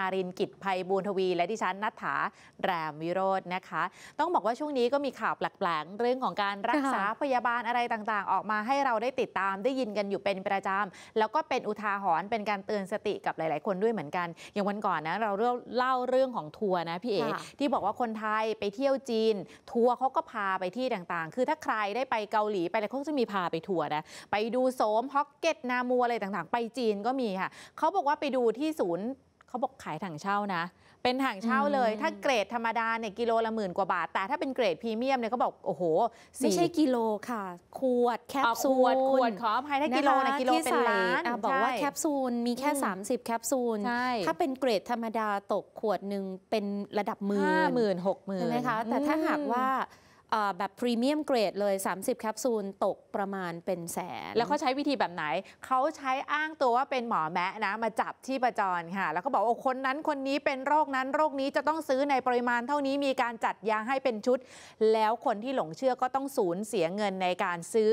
อารินกิจภัยบูรทวี และดิฉันนัฐถาแรมวิโรจน์นะคะ ต้องบอกว่าช่วงนี้ก็มีข่าวแปลก ๆ เรื่องของการรักษาพยาบาลอะไรต่างๆ ออกมาให้เราได้ติดตามได้ยินกันอยู่เป็นประจำ แล้วก็เป็นอุทาหรณ์เป็นการเตือนสติกับหลาย ๆ คนด้วยเหมือนกัน อย่างวันก่อนนะเราเล่าเรื่องของทัวร์นะพี่เอ๋ที่บอกว่าคนไทยไปเที่ยวจีน ทัวร์เขาก็พาไปที่ต่างๆ คือถ้าใครได้ไปเกาหลีไปอะไรเขาจะมีพาไปทัวร์นะไปดูโสมฮอกเก็ตนามัวอะไรต่างๆไปจีนก็มีค่ะเขาบอกว่าไปดูที่ศูนย์เขาบอกขายถังเช่านะ เป็นถังเช่าเลย ถ้าเกรดธรรมดาเนี่ยกิโล ละหมื่นกว่าบาท แต่ถ้าเป็นเกรดพรีเมียมเนี่ยเขาบอกโอ้โห ไม่ใช่กิโลค่ะ ขวดแคปซูล ขวดขวดขออภัยถ้ากิโลนะกิโลเป็นล้านบอกว่าแคปซูลมีแค่ 30 แคปซูล ถ้าเป็นเกรดธรรมดาตกขวดหนึ่งเป็นระดับหมื่นห้าหมื่นหกหมื่นใช่ไหมคะ แต่ถ้าหากว่าแบบพรีเมียมเกรดเลย30แคปซูลตกประมาณเป็นแสนแล้วเขาใช้วิธีแบบไหนเขาใช้อ้างตัวว่าเป็นหมอแมะนะมาจับที่ประจรค่ะ แล้วก็บอกว่าคนนั้นคนนี้เป็นโรคนั้น โรคนี้จะต้องซื้อในปริมาณเท่านี้มีการจัดยาให้เป็นชุด แล้วคนที่หลงเชื่อก็ต้องสูญเสียเงินในการซื้อ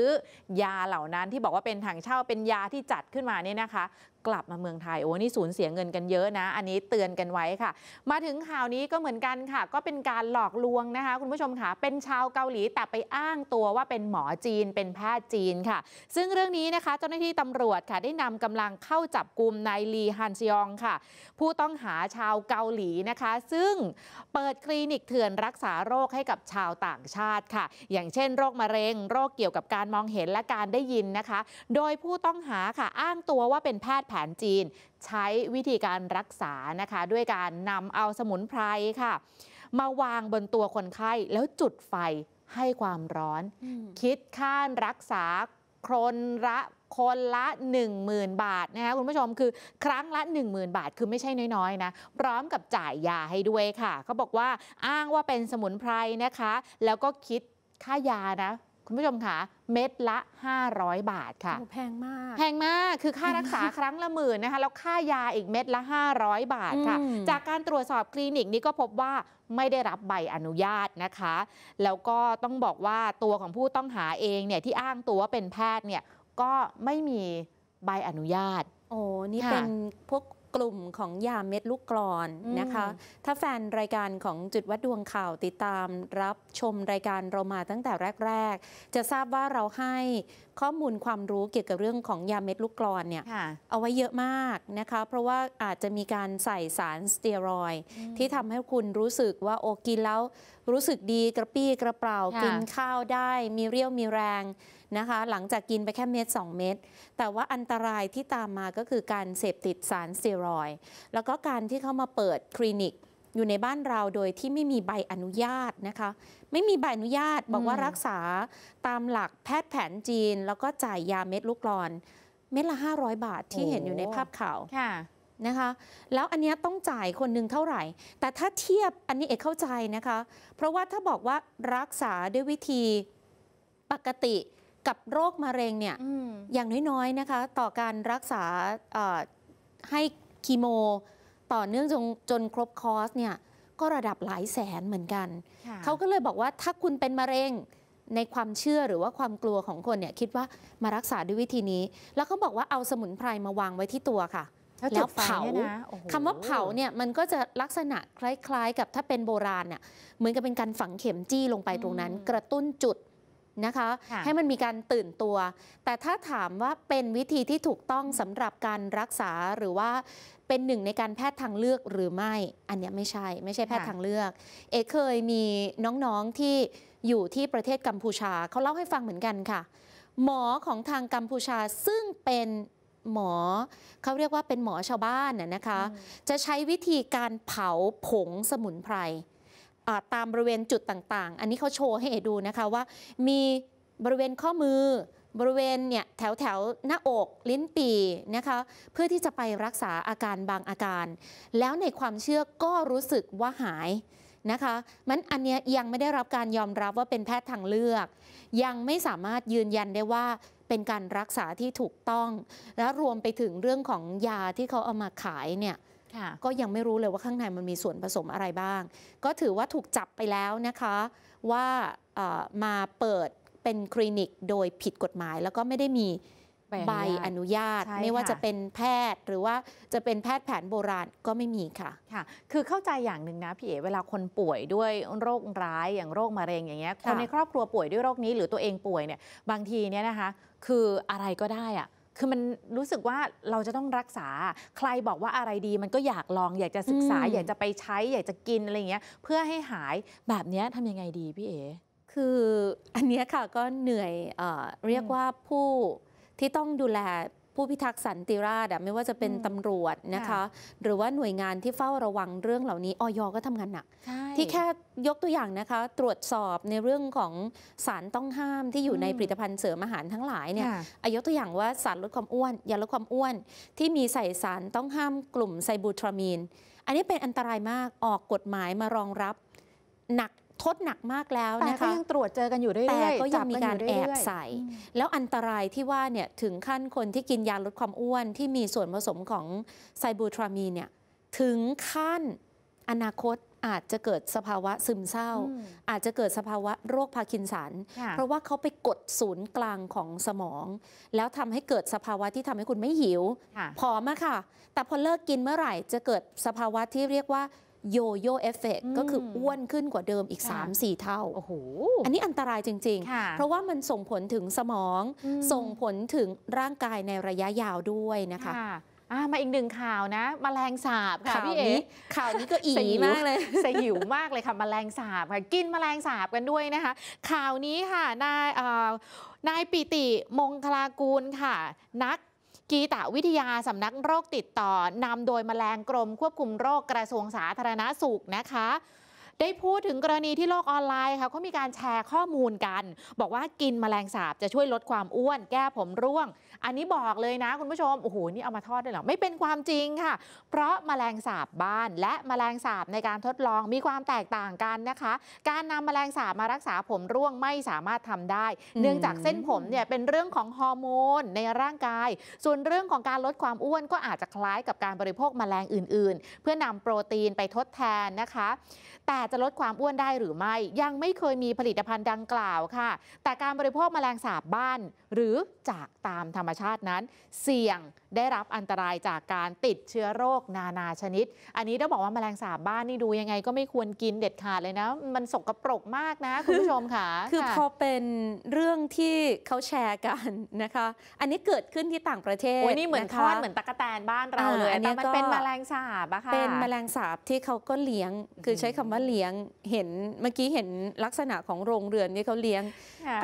ยาเหล่านั้นที่บอกว่าเป็นถังเช่าเป็นยาที่จัดขึ้นมาเนี่ยนะคะกลับมาเมืองไทยโอ้นี่สูญเสียเงินกันเยอะนะ อันนี้เตือนกันไว้ค่ะ มาถึงข่าวนี้ก็เหมือนกันค่ะ ก็เป็นการหลอกลวงนะคะ คุณผู้ชมค่ะ เป็นชาวเกาหลีแต่ไปอ้างตัวว่าเป็นหมอจีนเป็นแพทย์จีนค่ะ ซึ่งเรื่องนี้นะคะเจ้าหน้าที่ตำรวจค่ะ ได้นำกำลังเข้าจับกลุ่มนายลีฮันซยองค่ะ ผู้ต้องหาชาวเกาหลีนะคะ ซึ่งเปิดคลินิกเถื่อนรักษาโรคให้กับชาวต่างชาติค่ะ อย่างเช่น โรคมะเร็งโรคเกี่ยวกับการมองเห็นและการได้ยินนะคะ โดยผู้ต้องหาค่ะอ้างตัวว่าเป็นแพทย์แผนจีนใช้วิธีการรักษานะคะด้วยการนำเอาสมุนไพรค่ะ มาวางบนตัวคนไข้แล้วจุดไฟให้ความร้อน คิดค่ารักษาครนละคนละ 10,000 บาทนะคะคุณผู้ชมคือครั้งละ 10,000 บาท คือไม่ใช่น้อยๆนะพร้อมกับจ่ายยาให้ด้วยค่ะเขาบอกว่าอ้างว่าเป็นสมุนไพรนะคะ แล้วก็คิดค่ายานะคุณผู้ชมคะเม็ดละ 500 บาทค่ะแพงมากแพงมากคือค่ารักษาครั้งละหมื่นนะคะแล้วค่ายาอีกเม็ดละ 500 บาทค่ะ จากการตรวจสอบคลินิกนี้ก็พบว่าไม่ได้รับใบอนุญาตนะคะแล้วก็ต้องบอกว่าตัวของผู้ต้องหาเองเนี่ยที่อ้างตัวว่าเป็นแพทย์เนี่ยก็ไม่มีใบอนุญาตโอ้นี่เป็นพวกกลุ่มของยาเม็ดลูกกรอนนะคะ ถ้าแฟนรายการของจุดวัดดวงข่าวติดตาม รับชมรายการเรามาตั้งแต่แรกๆ จะทราบว่าเราให้ข้อมูลความรู้เกี่ยวกับเรื่องของยาเม็ดลูกกรอนเนี่ยเอาไว้เยอะมากนะคะ เพราะว่าอาจจะมีการใส่สารสเตียรอย ที่ทำให้คุณรู้สึกว่าโอกินแล้วรู้สึกดีกระปี้กระเป๋ากินข้าวได้ มีเรี่ยวมีแรงนะคะ หลังจากกินไปแค่เม็ด2เม็ดแต่ว่าอันตรายที่ตามมาก็คือการเสพติดสารสเตียรอยแล้วก็การที่เขามาเปิดคลินิก อยู่ในบ้านเราโดยที่ไม่มีใบอนุญาตนะคะ ไม่มีใบอนุญาต บอกว่ารักษาตามหลักแพทย์แผนจีน แล้วก็จ่ายยาเม็ดลูกกรอนเม็ดละ 500 บาทที่เห็นอยู่ในภาพข่าวนะคะ แล้วอันนี้ต้องจ่ายคนหนึ่งเท่าไหร่ แต่ถ้าเทียบอันนี้เอกเข้าใจนะคะ เพราะว่าถ้าบอกว่ารักษาด้วยวิธีปกติกับโรคมะเร็งเนี่ยออย่างน้อยๆนะคะ ต่อการรักษาให้คีโม ต่อเนื่องจนจนครบคอร์สเนี่ย ก็ระดับหลายแสนเหมือนกัน เขาก็เลยบอกว่าถ้าคุณเป็นมะเร็งในความเชื่อหรือว่าความกลัวของคนเนี่ยคิดว่ามารักษาด้วยวิธีนี้ แล้วเขาบอกว่าเอาสมุนไพรมาวางไว้ที่ตัวค่ะแล้วเผาคำว่าเผาเนี่ยมันก็จะลักษณะคล้าย ๆ กับถ้าเป็นโบราณเนี่ยเหมือนกับเป็นการฝังเข็มจี้ลงไปตรงนั้นกระตุ้นจุดนะคะ ให้มันมีการตื่นตัว แต่ถ้าถามว่าเป็นวิธีที่ถูกต้องสำหรับการรักษาหรือว่าเป็นหนึ่งในการแพทย์ทางเลือกหรือไม่อันนี้ไม่ใช่ไม่ใช่แพทย์ทางเลือกเอเคยมีน้องๆที่อยู่ที่ประเทศกัมพูชาเขาเล่าให้ฟังเหมือนกันค่ะ หมอของทางกัมพูชาซึ่งเป็นหมอเขาเรียกว่าเป็นหมอชาวบ้านนะคะ จะใช้วิธีการเผาผงสมุนไพรตามบริเวณจุดต่างๆ อันนี้เขาโชว์ให้ดูนะคะว่า มีบริเวณข้อมือบริเวณเนี่ยแถวแถวหน้าอก ลิ้นปีนะคะเพื่อที่จะไปรักษาอาการบางอาการ แล้วในความเชื่อก็รู้สึกว่าหายนะคะมันอันเนี้ยยังไม่ได้รับการยอมรับว่าเป็นแพทย์ทางเลือก ยังไม่สามารถยืนยันได้ว่าเป็นการรักษาที่ถูกต้อง และรวมไปถึงเรื่องของยาที่เขาเอามาขายเนี่ยก็ยังไม่รู้เลยว่าข้างในมันมีส่วนผสมอะไรบ้าง ก็ถือว่าถูกจับไปแล้วนะคะว่ามาเปิดเป็นคลินิกโดยผิดกฎหมายแล้วก็ไม่ได้มีใบอนุญาตไม่ว่าจะเป็นแพทย์หรือว่าจะเป็นแพทย์แผนโบราณก็ไม่มีค่ะค่ะคือเข้าใจอย่างหนึ่งนะพี่เอ๋เวลาคนป่วยด้วยโรคร้ายอย่างโรคมะเร็งอย่างเงี้ยคนในครอบครัวป่วยด้วยโรคนี้หรือตัวเองป่วยเนี่ยบางทีเนี่ยนะคะ คืออะไรก็ได้อะคือมันรู้สึกว่าเราจะต้องรักษาใครบอกว่าอะไรดี มันก็อยากลองอยากจะศึกษา อยากจะไปใช้อยากจะกินอะไรเงี้ยเพื่อให้หายแบบนี้ทำยังไงดีพี่เอ๋คืออันนี้ค่ะก็เหนื่อยเอเรียกว่าผู้ที่ต้องดูแลผู้พิทักษ์สันติราษฎร์ไม่ว่าจะเป็นตำรวจนะคะ หรือว่าหน่วยงานที่เฝ้าระวังเรื่องเหล่านี้ออยก็ทำงานหนักที่แค่ยกตัวอย่างนะคะตรวจสอบในเรื่องของสารต้องห้ามที่อยู่ในผลิตภัณฑ์เสริมอาหารทั้งหลายเนี่ยยกตัวอย่างว่าสารลดความอ้วนยาลดความอ้วน ที่มีใส่สารต้องห้ามกลุ่มไซบูทรามีน อันนี้เป็นอันตรายมากออกกฎหมายมารองรับหนักทดหนักมากแล้วนะคะแต่ก็ยังตรวจเจอกันอยู่เรื่อยๆแต่ก็ยังมีการแอบใส่ แล้วอันตรายที่ว่าเนี่ยถึงขั้นคนที่กินยาลดความอ้วนที่มีส่วนผสมของไซบูทรามีเนี่ยถึงขั้นอนาคตอาจจะเกิดสภาวะซึมเศร้า อาจจะเกิดสภาวะโรคพาร์กินสันเพราะว่าเขาไปกดศูนย์กลางของสมอง แล้วทำให้เกิดสภาวะที่ทำให้คุณไม่หิวผอมอะค่ะ แต่พอเลิกกินเมื่อไหร่จะเกิดสภาวะที่เรียกว่าโยโย่เอฟเฟกก็คืออ้วนขึ้นกว่าเดิมอีก3-4เท่าโอ้โหอันนี้อันตรายจริงๆ เพราะว่ามันส่งผลถึงสมอง ส่งผลถึงร่างกายในระยะยาวด้วยนะคะ มาอีกหนึ่งข่าวนะมแมลงสาบค่ะพี่เอ๋ข่าวนี้ก็อีมากเลยสหิวมากเลยค่ะมแมลงสาบค่ะกินมแมลงสาบกันด้วยนะคะ ข่าวนี้ค่ะนายนายปิติมงคลากูลค่ะ นักกีตวิทยาสำนักโรคติดต่อนำโดยมแมลงกรม ควบคุมโรคกระทรวงสาธารณาสุขนะคะ ได้พูดถึงกรณีที่โลกออนไลน์ค่ะเขามีการแชร์ข้อมูลกัน บอกว่ากินมแมลงสาบจะช่วยลดความอ้วน แก้ผมร่วงอันนี้บอกเลยนะคุณผู้ชม โอ้โหนี่เอามาทอดได้หรอไม่เป็นความจริงค่ะ เพราะมแมลงสาบบ้าน และมแมลงสาบในการทดลองมีความแตกต่างกันนะคะ การนำมแมลงสาบมารักษาผมร่วงไม่สามารถทำได้ เนื่องจากเส้นผมเนี่ยเป็นเรื่องของฮอร์โมนในร่างกาย ส่วนเรื่องของการลดความอ้วนก็อาจจะคล้ายกับการบริโภคมแมลงอื่น ๆ เพื่อนำโปรตีนไปทดแทนนะคะ แต่จะลดความอ้วนได้หรือไม่ ยังไม่เคยมีผลิตภัณฑ์ดังกล่าวค่ะ แต่การบริโภคมแมลงสาบบ้านหรือจากตามธรรมชาตินั้น เสี่ยงได้รับอันตรายจากการติดเชื้อโรคนานาชนิด อันนี้ต้องบอกว่าแมลงสาบบ้านนี่ดูยังไงก็ไม่ควรกินเด็ดขาดเลยนะ มันสกปรกมากนะคุณผู้ชมค่ะคือพอเป็นเรื่องที่เขาแชร์กันนะคะ อันนี้เกิดขึ้นที่ต่างประเทศโอ้ยนี่เหมือนทอดเหมือนตะกแตนบ้านเราเลยอันนี้มันเป็นแมลงสาบอะค่ะ เป็นแมลงสาบที่เขาก็เลี้ยง คือใช้คำว่าเลี้ยง เห็นเมื่อกี้เห็นลักษณะของโรงเรือนที่เขาเลี้ยง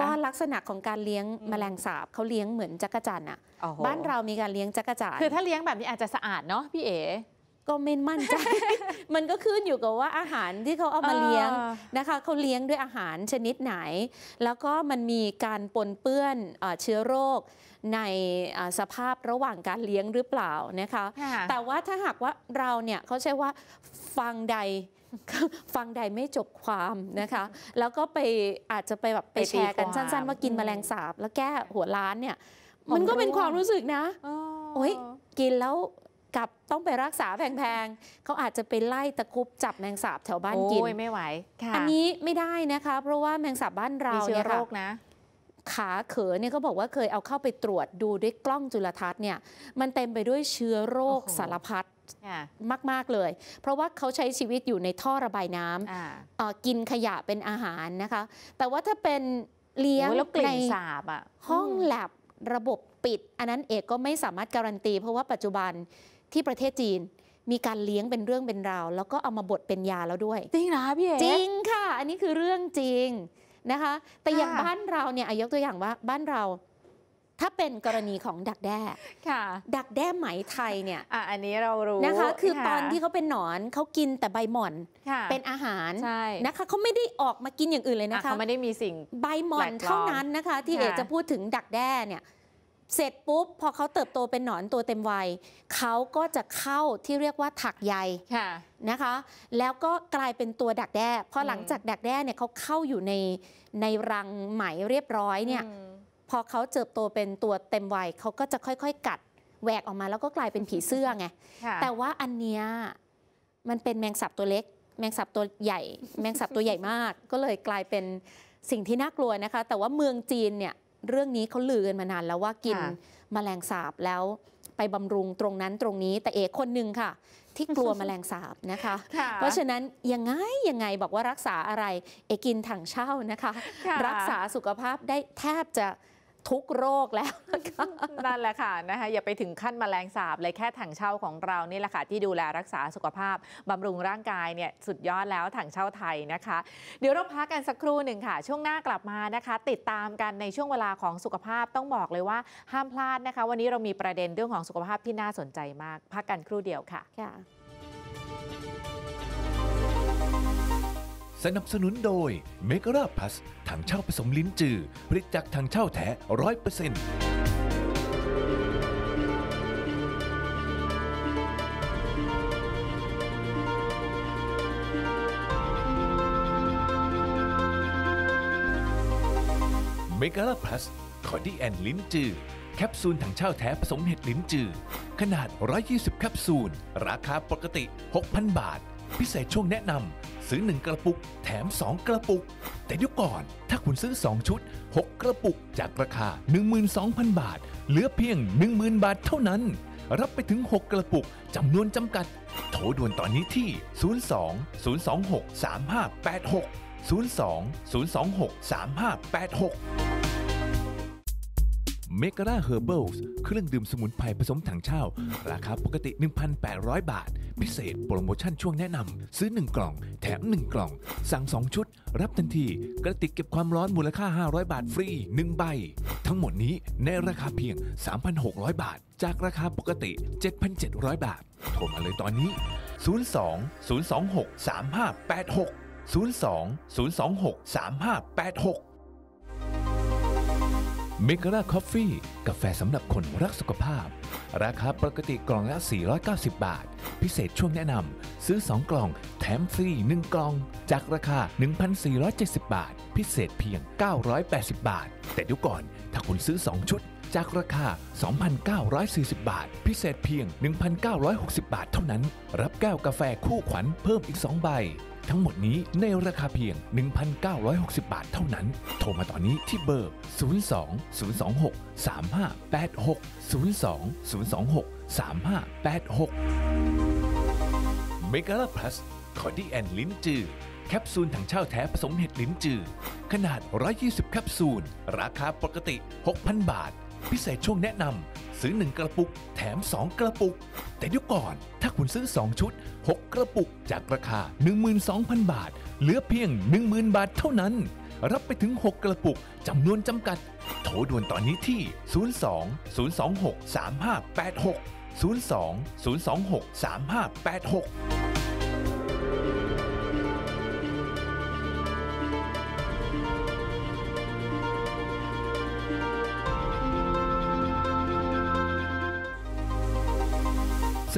ก็ลักษณะของการเลี้ยงแมลงสาบเขาเลี้ยงเหมือนจักรจันทร์อะบ้านเรามีการเลี้ยงจักรจันคือถ้าเลี้ยงแบบนี้อาจจะสะอาดเนาะพี่เอ๋ก็ไม่มั่นใจ มันก็ขึ้นอยู่กับว่าอาหารที่เขาเอามาเลี้ยงนะคะเขาเลี้ยงด้วยอาหารชนิดไหน แล้วก็มันมีการปนเปื้อนเชื้อโรคในสภาพระหว่างการเลี้ยงหรือเปล่านะคะ แต่ว่าถ้าหากว่าเราเนี่ยเขาใช้ว่าฟังใดฟังใดไม่จบความนะคะ แล้วก็ไปอาจจะไปแบบไปแชร์กันสั้น ๆ ว่ากินแมลงสาบ แล้วแก้หัวล้านเนี่ยมันก็เป็นความรู้สึกนะโอ้ย กินแล้วกับต้องไปรักษาแพงๆ เขาอาจจะไปไล่ตะคุบจับแมงสาบแถวบ้านกิน โอ้ยไม่ไหว อันนี้ไม่ได้นะคะ เพราะว่าแมงสาบบ้านเราเนี่ยโรคนะ ขาเขอเนี่ยเขาบอกว่าเคยเอาเข้าไปตรวจดูด้วยกล้องจุลทรรศน์เนี่ย มันเต็มไปด้วยเชื้อโรคสารพัดมากๆเลย เพราะว่าเขาใช้ชีวิตอยู่ในท่อระบายน้ำกินขยะเป็นอาหารนะคะ แต่ว่าถ้าเป็นเลี้ยงในห้องแลบระบบปิดอันนั้นเอกก็ไม่สามารถการันตี เพราะว่าปัจจุบันที่ประเทศจีน มีการเลี้ยงเป็นเรื่องเป็นราวแล้วก็เอามาบดเป็นยาแล้วด้วยจริงนะพี่เอกจริงค่ะ อันนี้คือเรื่องจริงนะคะ แต่อย่างบ้านเราเนี่ยยกตัวอย่างว่าบ้านเราถ้าเป็นกรณีของดักแด้ ค่ะ ดักแด้ไหมไทยเนี่ยออันนี้เรารู้นะคะ คือตอนที่เขาเป็นหนอนเขากินแต่ใบหม่อน เป็นอาหารใช่นะคะ เขาไม่ได้ออกมากินอย่างอื่นเลยนะคะเขาไม่ได้มีสิ่งใบหม่อน เท่านั้นนะคะที่เอกจะพูดถึงดักแด้เนี่ย เสร็จปุ๊บพอเขาเติบโตเป็นหนอนตัวเต็มวัย เขาก็จะเข้าที่เรียกว่าถักใยนะคะ แล้วก็กลายเป็นตัวดักแด้พอหลังจากดักแด้เนี่ยเขาเข้าอยู่ในในรังไหมเรียบร้อยเนี่ยพอเขาเจิบโตเป็นตัวเต็มวัยเขาก็จะค่อยๆ กัดแหวกออกมาแล้วก็กลายเป็นผีเสื้อไง แต่ว่าอันเนี้ยมันเป็นแมงสับตัวเล็ก แมงสับตัวใหญ่ แมงสับตัวใหญ่มาก ก็เลยกลายเป็นสิ่งที่น่ากลัวนะคะ แต่ว่าเมืองจีนเนี่ย เรื่องนี้เขาลือกันมานานแล้วว่ากินมแมลงสาบแล้วไปบำรุงตรงนั้นตรงนี้ แต่เอกคนหนึ่งค่ะ ที่กลัวมแมลงสาบนะคะ เพราะฉะนั้นยังไงยังไงบอกว่ารักษาอะไร เอกินถังเช่านะคะ รักษาสุขภาพได้แทบจะทุกโรคแล้วนั่นแหละค่ะนะคะอย่าไปถึงขั้นมแมลงสาบเลย แค่ถังเช่าของเรานี่แหละค่ะ ที่ดูแลรักษาสุขภาพ บำรุงร่างกายเนี่ยสุดยอดแล้วถังเช่าไทยนะคะ เดี๋ยวเราพักกันสักครู่หนึ่งค่ะ ช่วงหน้ากลับมานะคะ ติดตามกันในช่วงเวลาของสุขภาพต้องบอกเลยว่าห้ามพลาดนะคะ วันนี้เรามีประเด็นเรื่องของสุขภาพที่น่าสนใจมากพักกันครู่เดียวค่ะค่ะสนับสนุนโดยเมก a ร a พ l u ถังเช่าผสมลิ้นจือผลิตจากถังเช่าแท้ร้อยเปอร์เซ็นต์เมกาลาพลัสคอดี้แอนลิ้นจือ แคปซูลถังเช่าแท้ผสมเห็ดลิ้นจือ ขนาด 120 แคปซูล ราคาปกติ 6,000 บาท พิเศษช่วงแนะนำซื้อ1กระปุกแถม2กระปุก แต่เดี๋ยวก่อนถ้าคุณซื้อ2ชุด6 กระปุกจากราคา 12,000 บาท เหลือเพียง 10,000 บาทเท่านั้น รับไปถึง 6 กระปุกจำนวนจำกัด โทรด่วนตอนนี้ที่ 02 026 3586 02 026 3586เมก r าเฮอร์เบิลเครื่องดื่มสมุนไพรผสมถังเช่าราคาปกติ 1,800 บาท พิเศษโปรโมชั่นช่วงแนะนำ ซื้อ 1 กล่อง แถม 1 กล่อง สั่ง 2 ชุด รับทันที กระติกเก็บความร้อนมูลค่า 500 บาทฟรี 1 ใบ ทั้งหมดนี้ในราคาเพียง 3,600 บาท จากราคาปกติ 7,700 บาท โทรมาเลยตอนนี้ 02 026 3586 02 026 3586เมกาลาคอฟฟี่กาแฟสำหรับคนรักสุขภาพ ราคาปกติกล่องละ 490 บาท พิเศษช่วงแนะนำซื้อ 2 กล่อง แถมฟรี 1 กล่อง จากราคา 1,470 บาท พิเศษเพียง 980 บาท แต่ดูก่อนถ้าคุณซื้อ 2 ชุด จากราคา 2,940 บาท พิเศษเพียง 1,960 บาท เท่านั้น รับแก้วกาแฟคู่ขวัญเพิ่มอีก 2 ใบทั้งหมดนี้ในราคาเพียง 1,960 บาทเท่านั้น โทรมาตอนนี้ที่เบอร์ 02 026 3586 02 026 3586 m e g a l a Plus คอดีแอนลิ้นจือแคปซูลถังเช่าแท้ผสมเห็ดลิ้นจือ ขนาด 120แคปซูลราคาปกติ 6,000 บาทพิเศษช่วงแนะนำซื้อ 1 กระปุก แถม 2 กระปุก แต่เดี๋ยวก่อนถ้าคุณซื้อ 2 ชุด 6 กระปุกจากราคา 12,000 บาท เหลือเพียง 10,000 บาทเท่านั้น รับไปถึง 6 กระปุกจำนวนจำกัด โทรด่วนตอนนี้ที่ 02 026 3586 02 026 3586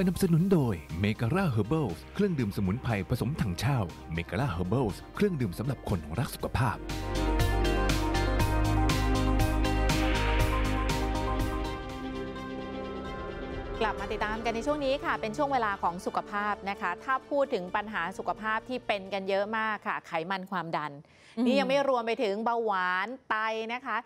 สนับสนุนโดยเมกาล่าเฮอร์เบิลเครื่องดื่มสมุนไพรผสมถังเช่าเมกาล่าเฮอร์เบิลเครื่องดื่มสำหรับคนรักสุขภาพ กลับมาติดตามกันในช่วงนี้ค่ะ เป็นช่วงเวลาของสุขภาพนะคะ ถ้าพูดถึงปัญหาสุขภาพที่เป็นกันเยอะมากค่ะ ไขมันความดัน นี่ยังไม่รวมไปถึงเบาหวานไตนะคะ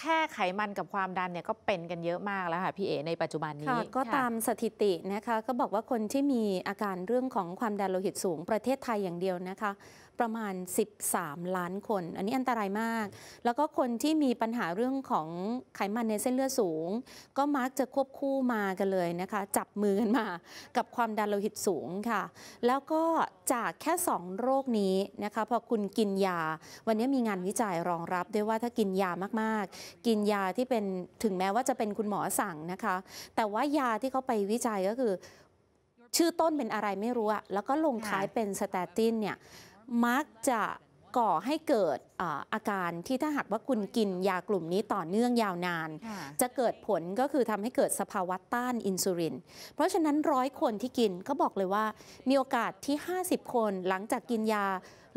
แค่ไขมันกับความดันเนี่ยก็เป็นกันเยอะมากแล้วค่ะ พี่เอในปัจจุบันนี้ก็ตามสถิตินะคะ ก็บอกว่าคนที่มีอาการเรื่องของความดันโลหิตสูงประเทศไทยอย่างเดียวนะคะประมาณ 13 ล้านคน อันนี้อันตรายมาก แล้วก็คนที่มีปัญหาเรื่องของไขมันในเส้นเลือดสูง ก็มักจะควบคู่มากันเลยนะคะ จับมือกันมากับความดันโลหิตสูงค่ะ แล้วก็จากแค่2โรคนี้นะคะ พอคุณกินยา วันนี้มีงานวิจัยรองรับ ด้วยว่าถ้ากินยามาก ๆ กินยาที่เป็นถึงแม้ว่าจะเป็นคุณหมอสั่งนะคะ แต่ว่ายาที่เขาไปวิจัยก็คือชื่อต้นเป็นอะไรไม่รู้อะแล้วก็ลงท้ายเป็นสเตตินเนี่ยมักจะก่อให้เกิดอาการที่ถ้าหากว่าคุณกินยากลุ่มนี้ต่อเนื่องยาวนาน จะเกิดผลก็คือทำให้เกิดสภาวะต้านอินซูลิน เพราะฉะนั้นร้อยคนที่กินก็บอกเลยว่า มีโอกาสที่ 50 คนหลังจากกินยา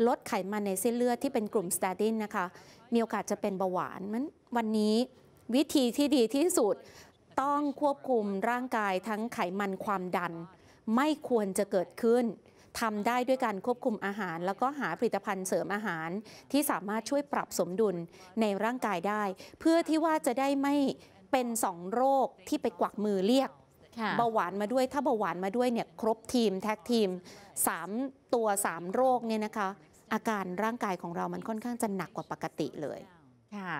ลดไขมันในเส้นเลือดที่เป็นกลุ่มสเตตินนะคะ มีโอกาสจะเป็นเบาหวานมันวันนี้วิธีที่ดีที่สุดต้องควบคุมร่างกายทั้งไขมันความดัน ไม่ควรจะเกิดขึ้นทำได้ด้วยการควบคุมอาหาร แล้วก็หาผลิตภัณฑ์เสริมอาหารที่สามารถช่วยปรับสมดุลในร่างกายได้ เพื่อที่ว่าจะได้ไม่เป็นสองโรคที่ไปกวักมือเรียกเบาหวานมาด้วยถ้าเบาหวานมาด้วยเนี่ยครบทีมแท็กทีม 3 ตัว 3 โรคเนี่ยนะคะ อาการร่างกายของเรามันค่อนข้างจะหนักกว่าปกติเลยค่ะ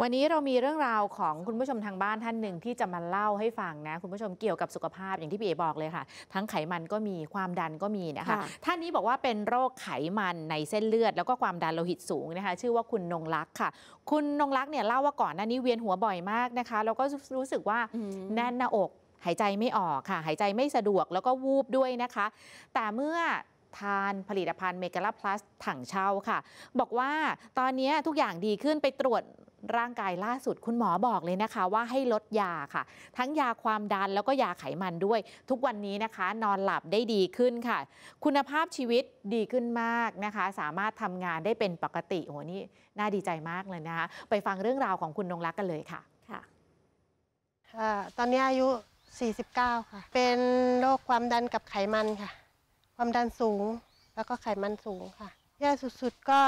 วันนี้เรามีเรื่องราวของคุณผู้ชมทางบ้านท่านหนึ่งที่จะมาเล่าให้ฟังนะคุณผู้ชมเกี่ยวกับสุขภาพอย่างที่พี่เอบอกเลยค่ะ ทั้งไขมันก็มีความดันก็มีนะคะ ท่านนี้บอกว่าเป็นโรคไขมันในเส้นเลือด แล้วก็ความดันโลหิตสูงนะคะชื่อว่าคุณนงลักษ์ค่ะ คุณนงลักษ์เนี่ยเล่าว่าก่อนหน้านี้เวียนหัวบ่อยมากนะคะแล้วก็รู้สึกว่าแน่นหน้าอกหายใจไม่ออกค่ะ หายใจไม่สะดวกแล้วก็วูบด้วยนะคะ แต่เมื่อทานผลิตภัณฑ์เมกาลาพลัสถังเช่าค่ะ บอกว่าตอนนี้ทุกอย่างดีขึ้นไปตรวจร่างกายล่าสุดคุณหมอบอกเลยนะคะ ว่าให้ลดยาค่ะ ทั้งยาความดันแล้วก็ยาไขมันด้วย ทุกวันนี้นะคะ นอนหลับได้ดีขึ้นค่ะ คุณภาพชีวิตดีขึ้นมากนะคะ สามารถทำงานได้เป็นปกติโหนี่น่าดีใจมากเลยนะคะไปฟังเรื่องราวของคุณนงรักกันเลยค่ะค่ะตอนนี้อายุ 49ค่ะเป็นโรคความดันกับไขมันค่ะความดันสูงแล้วก็ไขมันสูงค่ะ แย่สุดๆก็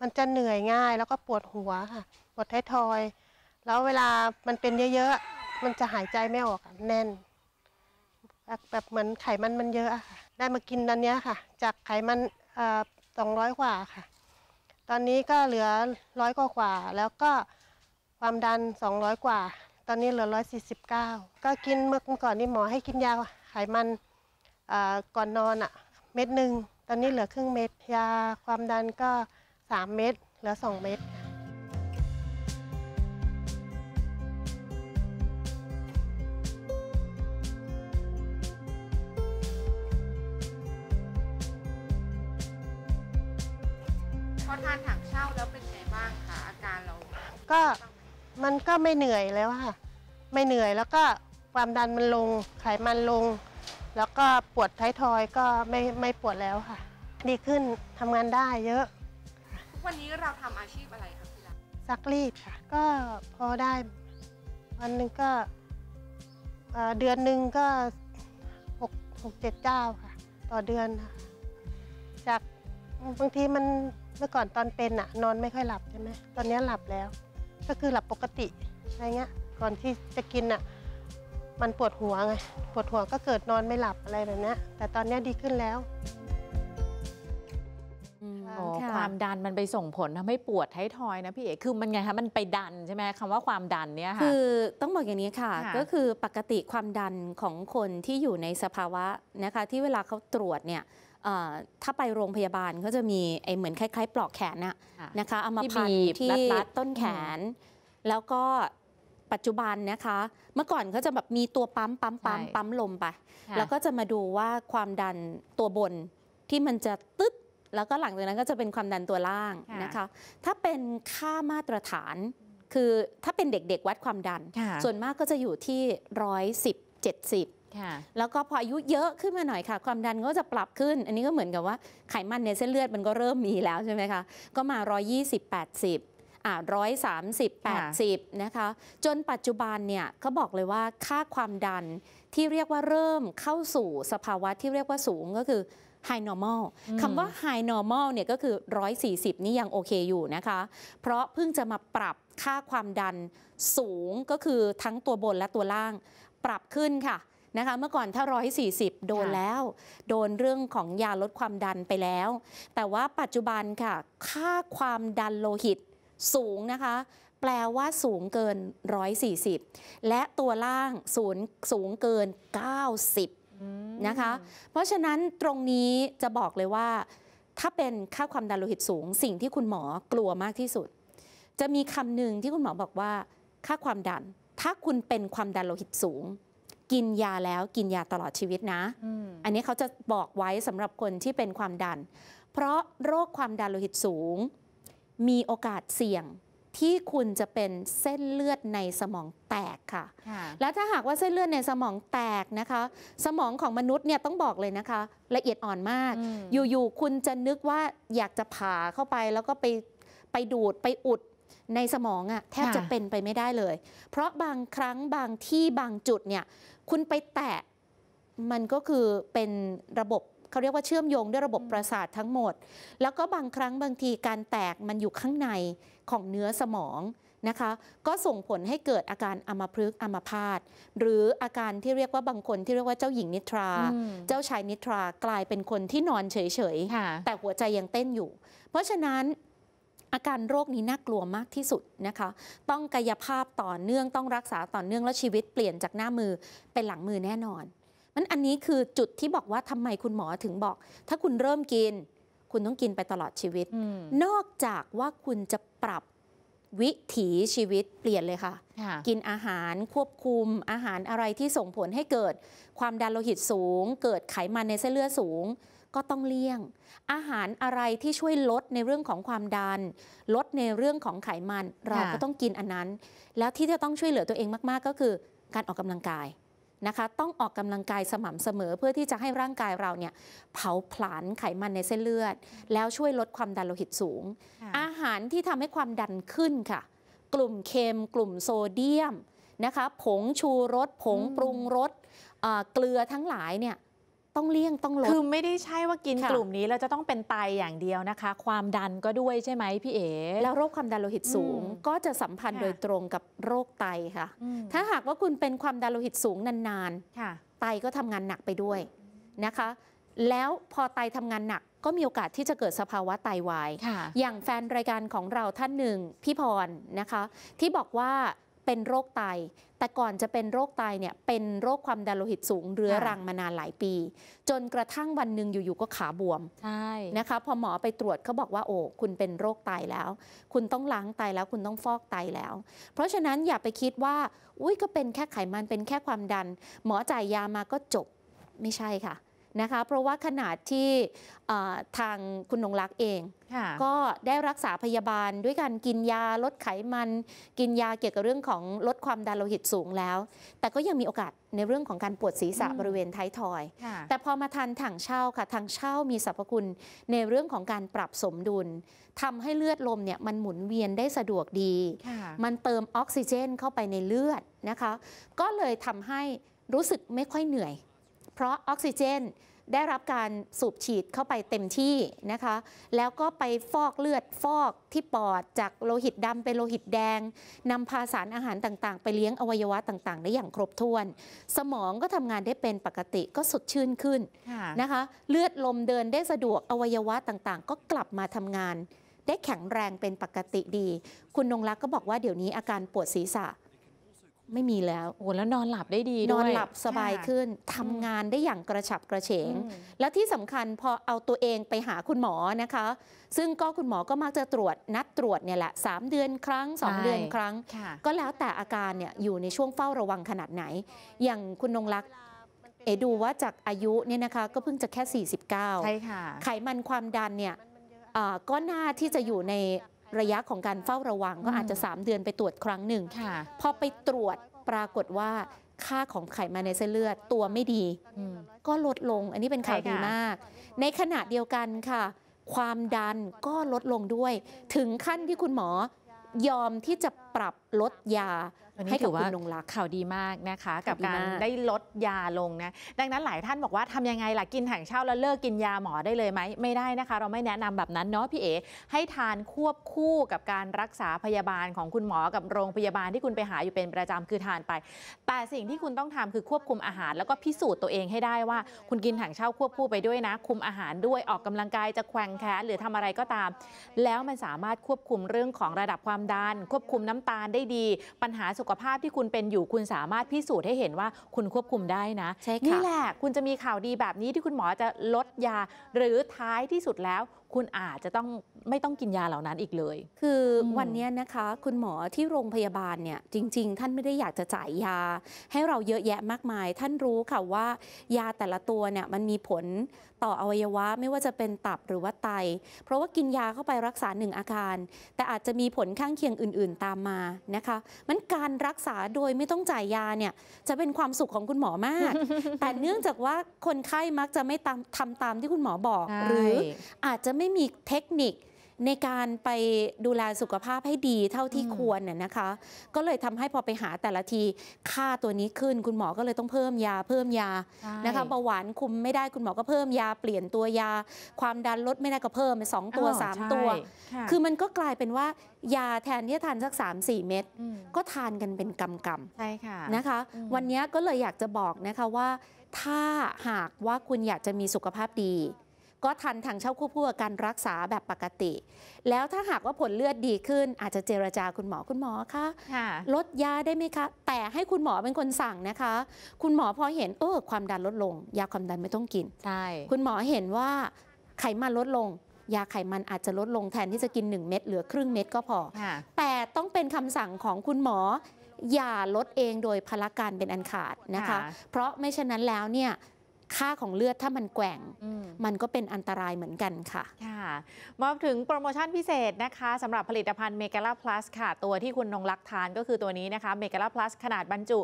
มันจะเหนื่อยง่ายแล้วก็ปวดหัวค่ะ ปวดท้ายทอย แล้วเวลามันเป็นเยอะๆ มันจะหายใจไม่ออกแน่น แบบเหมือนไขมันมันเยอะค่ะ ได้มากินตอนนี้ค่ะ จากไขมันสองร้อยกว่าค่ะ ตอนนี้ก็เหลือร้อยกว่าแล้วก็ความดันสองร้อยกว่า ตอนนี้เหลือร้อยสี่สิบเก้าก็กินเมื่อก่อนนี่หมอให้กินยาไขมันก่อนนอนอ่ะ เม็ดหนึ่ง ตอนนี้เหลือครึ่งเม็ดยาความดันก็ 3 เม็ดเหลือ 2 เม็ดพอทานถังเช่าแล้วเป็นไงบ้างคะอาการเราก็มันก็ไม่เหนื่อยแล้วค่ะไม่เหนื่อยแล้วก็ความดันมันลงไขมันลงแล้วก็ปวดท้ายทอยก็ไม่ไม่ปวดแล้วค่ะ ดีขึ้นทำงานได้เยอะทุกวันนี้เราทำอาชีพอะไรคะพี่ลักซักรีดค่ะก็พอได้ วันหนึ่งก็เดือนหนึ่งก็หกหกเจ็ดเจ้าค่ะ ต่อเดือนค่ะจากบางทีมันเมื่อก่อนตอนเป็นอะนอนไม่ค่อยหลับใช่ไหมตอนนี้หลับแล้ว ก็คือหลับปกติอะไรเงี้ยก่อนที่จะกินอะมันปวดหัวไง ปวดหัวก็เกิดนอนไม่หลับอะไรแบบนี้แต่ตอนนี้ดีขึ้นแล้วความดันมันไปส่งผลทำให้ปวดท้ายทอยนะพี่เอกคือมันไงคะมันไปดันใช่ไหมคำว่าความดันเนี่ยค่ะ คือต้องบอกอย่างนี้ค่ะ ก็คือปกติความดันของคนที่อยู่ในสภาวะนะคะที่เวลาเขาตรวจเนี่ยถ้าไปโรงพยาบาลเขาจะมีไอเหมือนคล้ายๆปลอกแขนน่ะนะคะเอามาพันที่ต้นแขน แล้วก็ปัจจุบันนะคะ เมื่อก่อนเขาจะแบบมีตัวปั๊ม ปั๊ม ปั๊ม ปั๊มลมไป แล้วก็จะมาดูว่าความดันตัวบนที่มันจะตึ๊ดแล้วก็หลังจากนั้น ก็จะเป็นความดันตัวล่างนะคะ ถ้าเป็นค่ามาตรฐาน คือถ้าเป็นเด็กๆวัดความดัน ส่วนมากก็จะอยู่ที่ร้อยสิบเจ็ดสิบแล้วก็พออายุเยอะขึ้นมาหน่อยค่ะ ความดันก็จะปรับขึ้น อันนี้ก็เหมือนกับว่าไขมันในเส้นเลือดมันก็เริ่มมีแล้วใช่ไหมคะ ก็มาร้อยยี่สิบแปดสิบร้อยสามสิบแปดสิบนะคะจนปัจจุบันเนี่ยเขาบอกเลยว่าค่าความดันที่เรียกว่าเริ่มเข้าสู่สภาวะที่เรียกว่าสูงก็คือ high normal คำว่า high normal เนี่ยก็คือ 140 นี่ยังโอเคอยู่นะคะเพราะเพิ่งจะมาปรับค่าความดันสูงก็คือทั้งตัวบนและตัวล่างปรับขึ้นค่ะนะคะเมื่อก่อนถ้า 140 โดนแล้ว โดนเรื่องของยาลดความดันไปแล้ว แต่ว่าปัจจุบันค่ะ ค่าความดันโลหิตสูงนะคะ แปลว่าสูงเกิน 140 และตัวล่างสูงสูงเกิน 90 นะคะ เพราะฉะนั้นตรงนี้จะบอกเลยว่า ถ้าเป็นค่าความดันโลหิตสูง สิ่งที่คุณหมอกลัวมากที่สุด จะมีคำหนึ่งที่คุณหมอบอกว่า ค่าความดัน ถ้าคุณเป็นความดันโลหิตสูง กินยาแล้วกินยาตลอดชีวิตนะออันนี้เขาจะบอกไว้สำหรับคนที่เป็นความดัน เพราะโรคความดันโลหิตสูงมีโอกาสเสี่ยงที่คุณจะเป็นเส้นเลือดในสมองแตกค่ะแล้วถ้าหากว่าเส้นเลือดในสมองแตกนะคะ สมองของมนุษย์เนี่ยต้องบอกเลยนะคะ ละเอียดอ่อนมากอยู่ๆคุณจะนึกว่าอยากจะผ่าเข้าไป แล้วก็ไปไปดูดไปอุดในสมองอะแทบจะเป็นไปไม่ได้เลย เพราะบางครั้งบางที่บางจุดเนี่ยคุณไปแตะมันก็คือเป็นระบบเขาเรียกว่าเชื่อมโยงด้วยระบบประสาททั้งหมด แล้วก็บางครั้งบางทีการแตกมันอยู่ข้างในของเนื้อสมองนะคะ ก็ส่งผลให้เกิดอาการอัมพฤกษ์อัมพาตหรืออาการที่เรียกว่าบางคนที่เรียกว่า เจ้าหญิงนิทรา เจ้าชายนิทรากลายเป็นคนที่นอนเฉย ๆ แต่หัวใจยังเต้นอยู่ เพราะฉะนั้นอาการโรคนี้น่ากลัวมากที่สุดนะคะ ต้องกายภาพต่อเนื่องต้องรักษาต่อเนื่องแล้วชีวิตเปลี่ยนจากหน้ามือเป็นหลังมือแน่นอนมันอันนี้คือจุดที่บอกว่าทำไมคุณหมอถึงบอก ถ้าคุณเริ่มกิน คุณต้องกินไปตลอดชีวิต นอกจากว่าคุณจะปรับวิถีชีวิตเปลี่ยนเลยค่ะ กินอาหารควบคุมอาหารอะไรที่ส่งผลให้เกิดความดันโลหิตสูง เกิดไขมันในเส้นเลือดสูง ก็ต้องเลี่ยง อาหารอะไรที่ช่วยลดในเรื่องของความดัน ลดในเรื่องของไขมัน เราก็ต้องกินอันนั้น แล้วที่จะต้องช่วยเหลือตัวเองมาก ๆ ก็คือ การออกกำลังกายนะคะ ต้องออกกำลังกายสม่ำเสมอเพื่อที่จะให้ร่างกายเราเนี่ย เผาผลาญไขมันในเส้นเลือด แล้วช่วยลดความดันโลหิตสูง อาหารที่ทำให้ความดันขึ้นค่ะ กลุ่มเค็มกลุ่มโซเดียม นะคะ ผงชูรสผงปรุงรสเกลือทั้งหลายเนี่ยต้องเลี่ยงต้องลดคือไม่ได้ใช่ว่ากินกลุ่มนี้เราจะต้องเป็นไตยอย่างเดียวนะคะ ความดันก็ด้วยใช่ไหมพี่เอ๋แล้วโรคความดันโลหิตสูง ก็จะสัมพันธ์โดยตรงกับโรคไตค่ะ ถ้าหากว่าคุณเป็นความดันโลหิตสูงนานๆไตก็ทำงานหนักไปด้วยนะคะ แล้วพอไตทำงานหนักก็มีโอกาสที่จะเกิดสภาวะไตาวาย อย่างแฟนรายการของเราท่านหนึ่ง พี่พรนะคะ ที่บอกว่าเป็นโรคไต แต่ก่อนจะเป็นโรคไตเนี่ย เป็นโรคความดันโลหิตสูงเรื้อรัง มานานหลายปี จนกระทั่งวันหนึ่งอยู่ๆก็ขาบวม ใช่ นะคะ พอหมอไปตรวจเขาบอกว่าโอ้คุณเป็นโรคไตแล้ว คุณต้องล้างไตแล้ว คุณต้องฟอกไตแล้ว เพราะฉะนั้นอย่าไปคิดว่า อุ้ยก็เป็นแค่ไขมัน เป็นแค่ความดัน หมอจ่ายยามาก็จบ ไม่ใช่ค่ะนะคะ เพราะว่าขนาดที่ทางคุณนงรักเองก็ได้รักษาพยาบาลด้วยการกินยาลดไขมัน กินยาเกี่ยวกับเรื่องของลดความดันโลหิตสูงแล้ว แต่ก็ยังมีโอกาสในเรื่องของการปวดศีรษะบริเวณท้ายทอยแต่พอมาทานถังเช่าค่ะถังเช่ามีสรรพคุณในเรื่องของการปรับสมดุล ทำให้เลือดลมเนี่ยมันหมุนเวียนได้สะดวกดีมันเติมออกซิเจนเข้าไปในเลือดนะคะก็เลยทำให้รู้สึกไม่ค่อยเหนื่อยเพราะออกซิเจนได้รับการสูบฉีดเข้าไปเต็มที่นะคะ แล้วก็ไปฟอกเลือดฟอกที่ปอดจากโลหิตดำเป็นโลหิตแดงนำพาสารอาหารต่างๆไปเลี้ยงอวัยวะต่างๆได้อย่างครบถ้วน สมองก็ทำงานได้เป็นปกติก็สดชื่นขึ้นนะคะ เลือดลมเดินได้สะดวก อวัยวะต่างๆ ก็กลับมาทำงาน ได้แข็งแรงเป็นปกติดี คุณนงรักก็บอกว่าเดี๋ยวนี้อาการปวดศีรษะไม่มีแล้วโอ้แล้วนอนหลับได้ดีนอนหลับสบายขึ้น ทำงานได้อย่างกระฉับกระเฉง แล้วที่สำคัญพอเอาตัวเองไปหาคุณหมอนะคะ ซึ่งก็คุณหมอก็มักจะตรวจนัดตรวจเนี่ยแหละสามเดือนครั้ง 2 เดือนครั้ง ก็แล้วแต่อาการเนี่ยอยู่ในช่วงเฝ้าระวังขนาดไหน อย่างคุณนงรักเอดูว่าจากอายุเนี่ยนะคะก็เพิ่งจะแค่ 49ใช่ค่ะไขมันความดันเนี่ยก็น่าที่จะอยู่ในระยะของการเฝ้าระวังก็อาจจะ 3 เดือนไปตรวจครั้งหนึ่งพอไปตรวจปรากฏว่า ค่าของไขมันในเส้นเลือดตัวไม่ดีก็ลดลงอันนี้เป็นข่าวดีมาก ในขณะเดียวกันค่ะ ความดันก็ลดลงด้วย ถึงขั้นที่คุณหมอยอมที่จะปรับลดยาให้กับคุณนงรักข่าวดีมากนะคะ กับการได้ลดยาลงนะ ดังนั้นหลายท่านบอกว่าทำยังไงล่ะกินแห่งเช่าแล้วเลิกกินยาหมอได้เลยไหมไม่ได้นะคะ เราไม่แนะนำแบบนั้นเนาะพี่เอ๋ให้ทานควบคู่กับการรักษาพยาบาลของคุณหมอกับโรงพยาบาลที่คุณไปหาอยู่เป็นประจำคือทานไป แต่สิ่งที่คุณต้องทำคือควบคุมอาหาร แล้วก็พิสูจน์ตัวเองให้ได้ว่า คุณกินแห่งเช่าควบคู่ไปด้วยนะคุมอาหารด้วยออกกำลังกายจะแขวงแขนหรือทำอะไรก็ตาม แล้วมันสามารถควบคุมเรื่องของระดับความดันควบคุมน้ำาตาลได้ดี ปัญหาสุขภาพที่คุณเป็นอยู่คุณสามารถพิสูจน์ให้เห็นว่าคุณควบคุมได้นะ นี่แหละ คุณจะมีข่าวดีแบบนี้ที่คุณหมอจะลดยาหรือท้ายที่สุดแล้วคุณอาจจะต้องไม่ต้องกินยาเหล่านั้นอีกเลย คือวันนี้นะคะ คุณหมอที่โรงพยาบาลเนี่ยจริง ๆ ท่านไม่ได้อยากจะจ่ายยา ให้เราเยอะแยะมากมาย ท่านรู้ค่ะว่ายาแต่ละตัวเนี่ยมันมีผลต่ออวัยวะไม่ว่าจะเป็นตับหรือว่าไต เพราะว่ากินยาเข้าไปรักษาหนึ่งอาการ แต่อาจจะมีผลข้างเคียงอื่น ๆ ตามมานะคะมันการรักษาโดยไม่ต้องจ่ายยาเนี่ยจะเป็นความสุขของคุณหมอมาก แต่เนื่องจากว่าคนไข้มักจะไม่ทำตามที่คุณหมอบอกหรืออาจจะไม่มีเทคนิคในการไปดูแลสุขภาพให้ดีเท่าที่ควรน่ยนะคะ ก็เลยทำให้พอไปหาแต่ละทีค่าตัวนี้ขึ้นคุณหมอก็เลยต้องเพิ่มยาเพิ่มยานะคะเบาหวานคุมไม่ได้คุณหมอก็เพิ่มยา เปลี่ยนตัวยา ความดันลดไม่ได้ก็เพิ่มสองตัว 3 ตัว คือมันก็กลายเป็นว่ายาแทนที่จะทานสัก3-4เม็ดก็ทานกันเป็นกำกำใช่ค่ะนะคะ วันนี้ก็เลยอยากจะบอกนะคะว่าถ้าหากว่าคุณอยากจะมีสุขภาพดีก็ทันทางเช่าคู่คู่กับการรักษาแบบปกติ แล้วถ้าหากว่าผลเลือดดีขึ้น อาจจะเจรจาคุณหมอคุณหมอคะลดยาได้ไหมคะ แต่ให้คุณหมอเป็นคนสั่งนะคะ คุณหมอพอเห็นเออความดันลดลง ยาความดันไม่ต้องกินใช่ คุณหมอเห็นว่าไขมันลดลง ยาไขมันอาจจะลดลงแทนที่จะกิน 1 เม็ดเหลือครึ่งเม็ดก็พอ แต่ต้องเป็นคำสั่งของคุณหมออย่าลดเองโดยพละการเป็นอันขาดนะคะ เพราะไม่ฉะนั้นแล้วเนี่ยค่าของเลือดถ้ามันแกว่ง มันก็เป็นอันตรายเหมือนกันค่ะ ค่ะมาถึงโปรโมชั่นพิเศษนะคะสำหรับผลิตภัณฑ์เมกาลาพลัสค่ะ ตัวที่คุณนงลักทานก็คือตัวนี้นะคะเมกาลาพลัสขนาดบรรจุ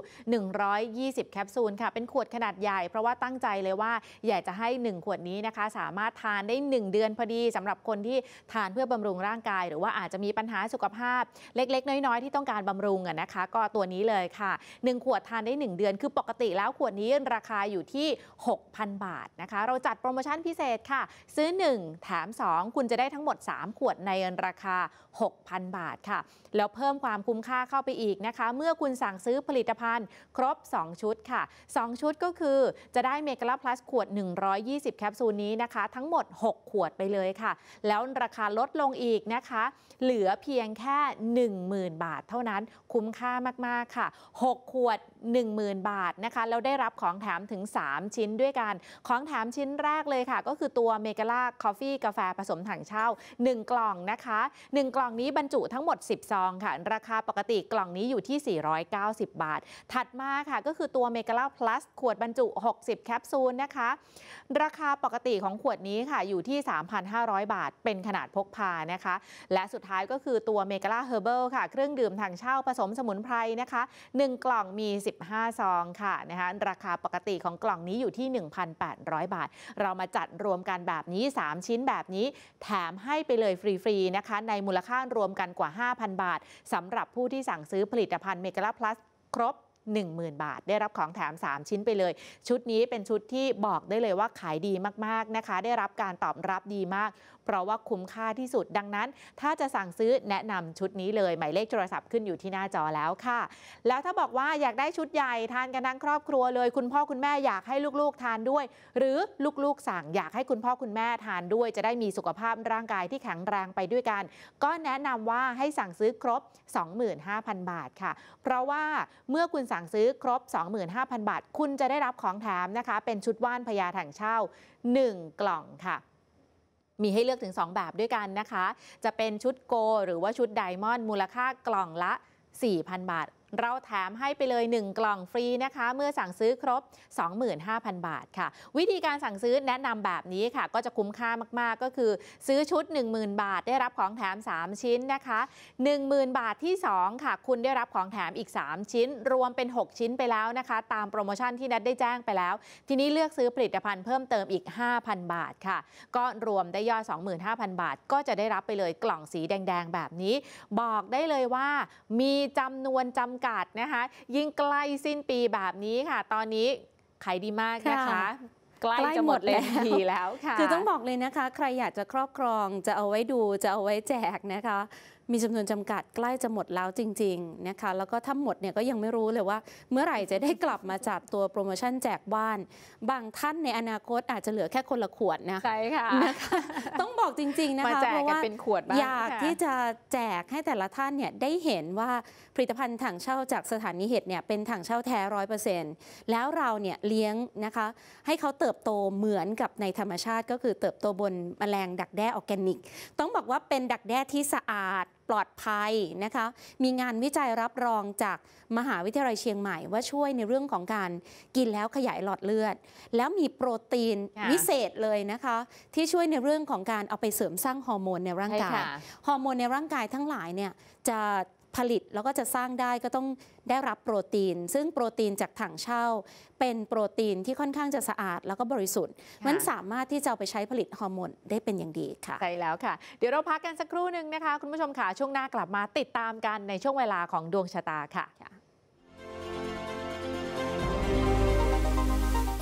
120 แคปซูลค่ะ เป็นขวดขนาดใหญ่ เพราะว่าตั้งใจเลยว่า อยากจะให้ 1 ขวดนี้นะคะ สามารถทานได้ 1 เดือนพอดี สำหรับคนที่ทานเพื่อบำรุงร่างกาย หรือว่าอาจจะมีปัญหาสุขภาพเล็กๆน้อยๆที่ต้องการบำรุงอ่ะนะคะ ก็ตัวนี้เลยค่ะ 1 ขวดทานได้ 1 เดือนคือปกติ แล้วขวดนี้ราคาอยู่ที่ 6 6,000 บาทนะคะ เราจัดโปรโมชั่นพิเศษค่ะ ซื้อ 1 แถม 2 คุณจะได้ทั้งหมด 3 ขวดในราคา 6,000 บาทค่ะ แล้วเพิ่มความคุ้มค่าเข้าไปอีกนะคะ เมื่อคุณสั่งซื้อผลิตภัณฑ์ครบ 2 ชุดค่ะ 2 ชุดก็คือจะได้เมกะลาพลัสขวด 120 แคปซูลนี้นะคะ ทั้งหมด 6 ขวดไปเลยค่ะ แล้วราคาลดลงอีกนะคะ เหลือเพียงแค่ 10,000 บาทเท่านั้น คุ้มค่ามาก ๆ ค่ะ 6 ขวด10,000 บาทนะคะแล้วได้รับของแถมถึง 3 ชิ้นด้วยกัน ของแถมชิ้นแรกเลยค่ะ ก็คือตัวเมกาล่าคอฟฟี่กาแฟผสมถังเช่า 1 กล่องนะคะ 1 กล่องนี้บรรจุทั้งหมด 10 ซองค่ะ ราคาปกติกล่องนี้อยู่ที่ 490 บาท ถัดมาค่ะก็คือตัวเมกาล่าพลัสขวดบรรจุ 60 แคปซูลนะคะ ราคาปกติของขวดนี้ค่ะอยู่ที่ 3,500 บาท เป็นขนาดพกพานะคะ และสุดท้ายก็คือตัวเมกาล่าเฮอร์เบิลค่ะเครื่องดื่มถังเช่าผสมสมุนไพรนะคะ 1 กล่องมี 10 15ซองค่ะนะคะราคาปกติของกล่องนี้อยู่ที่ 1,800 บาท เรามาจัดรวมกันแบบนี้ 3 ชิ้นแบบนี้ แถมให้ไปเลยฟรีๆนะคะ ในมูลค่ารวมกันกว่า 5,000 บาทสำหรับผู้ที่สั่งซื้อผลิตภัณฑ์เมกะลาพลัส ครบ 10,000 บาท ได้รับของแถม 3 ชิ้นไปเลย ชุดนี้เป็นชุดที่บอกได้เลยว่าขายดีมากๆนะคะ ได้รับการตอบรับดีมากเพราะว่าคุ้มค่าที่สุด ดังนั้น ถ้าจะสั่งซื้อแนะนำชุดนี้เลย หมายเลขโทรศัพท์ขึ้นอยู่ที่หน้าจอแล้วค่ะ แล้วถ้าบอกว่าอยากได้ชุดใหญ่ทานกันทั้งครอบครัวเลย คุณพ่อ คุณแม่อยากให้ลูกๆทานด้วย หรือลูกๆสั่งอยากให้คุณพ่อคุณแม่ทานด้วย จะได้มีสุขภาพร่างกายที่แข็งแรงไปด้วยกัน ก็แนะนำว่าให้สั่งซื้อครบ 25,000 บาทค่ะ เพราะว่าเมื่อคุณสั่งซื้อครบ 25,000 บาท คุณจะได้รับของแถมนะคะ เป็นชุดว่านพญาถังเช่า 1 กล่องค่ะมีให้เลือกถึง 2 แบบด้วยกันนะคะ จะเป็นชุดโกหรือว่าชุดไดมอนด์มูลค่ากล่องละ 4,000 บาทเราแถมให้ไปเลย 1 กล่องฟรีนะคะ เมื่อสั่งซื้อครบ 25,000 บาทค่ะ วิธีการสั่งซื้อแนะนำแบบนี้ค่ะ ก็จะคุ้มค่ามากๆก็คือซื้อชุด 10,000 บาทได้รับของแถม 3 ชิ้นนะคะ 10,000 บาทที่ 2 ค่ะ คุณได้รับของแถมอีก 3 ชิ้น รวมเป็น 6 ชิ้นไปแล้วนะคะ ตามโปรโมชั่นที่นัดได้แจ้งไปแล้ว ทีนี้เลือกซื้อผลิตภัณฑ์เพิ่มเติมอีก 5,000 บาทค่ะก็รวมได้ยอด25,000บาท ก็จะได้รับไปเลยกล่องสีแดงๆ แบบนี้ บอกได้เลยว่ามีจำนวนจำกัดากดนะคะยิ่งใกล้สิ้นปีแบบนี้ค่ะ ตอนนี้ขายดีมากนะคะ ใกล้จะหมดเลยทีแล้วค่ะคือต้องบอกเลยนะคะ ใครอยากจะครอบครองจะเอาไว้ดูจะเอาไว้แจกนะคะมีจำนวนจำกัดใกล้จะหมดแล้วจริงๆนะคะแล้วก็ถ้าหมดเนี่ยก็ยังไม่รู้เลยว่า เมื่อไหร่จะได้กลับมาจัดตัวโปรโมชั่นแจกบ้าน บางท่านในอนาคตอาจจะเหลือแค่คนละขวดนะใช่ค่ะนะคะต้องบอกจริง ๆ นะคะเพราะว่าอยากที่จะแจกให้แต่ละท่านเนี่ยได้เห็นว่าผลิตภัณฑ์ถังเช่าจากสถานีเห็ดเนี่ยเป็นถังเช่าแท้ร้อยเปอร์เซ็นต์แล้วเราเนี่ยเลี้ยงนะคะ ให้เขาเติบโตเหมือนกับในธรรมชาติ ก็คือเติบโตบนแมลงดักแด้ออแกนิกต้องบอกว่าเป็นดักแด้ที่สะอาดปลอดภัยนะคะ มีงานวิจัยรับรองจากมหาวิทยาลัยเชียงใหม่ว่าช่วยในเรื่องของการกินแล้วขยายหลอดเลือด แล้วมีโปรตีนวิเศษเลยนะคะที่ช่วยในเรื่องของการเอาไปเสริมสร้างฮอร์โมนในร่างกายฮอร์โมนในร่างกายทั้งหลายเนี่ยจะผลิตแล้วก็จะสร้างได้ก็ต้องได้รับโปรตีน ซึ่งโปรตีนจากถังเช่า เป็นโปรตีนที่ค่อนข้างจะสะอาดแล้วก็บริสุทธิ์ มันสามารถที่จะเอาไปใช้ผลิตฮอร์โมนได้เป็นอย่างดีค่ะใช่แล้วค่ะ เดี๋ยวเราพักกันสักครู่หนึ่งนะคะ คุณผู้ชมค่ะช่วงหน้ากลับมาติดตามกันในช่วงเวลาของดวงชะตาค่ะ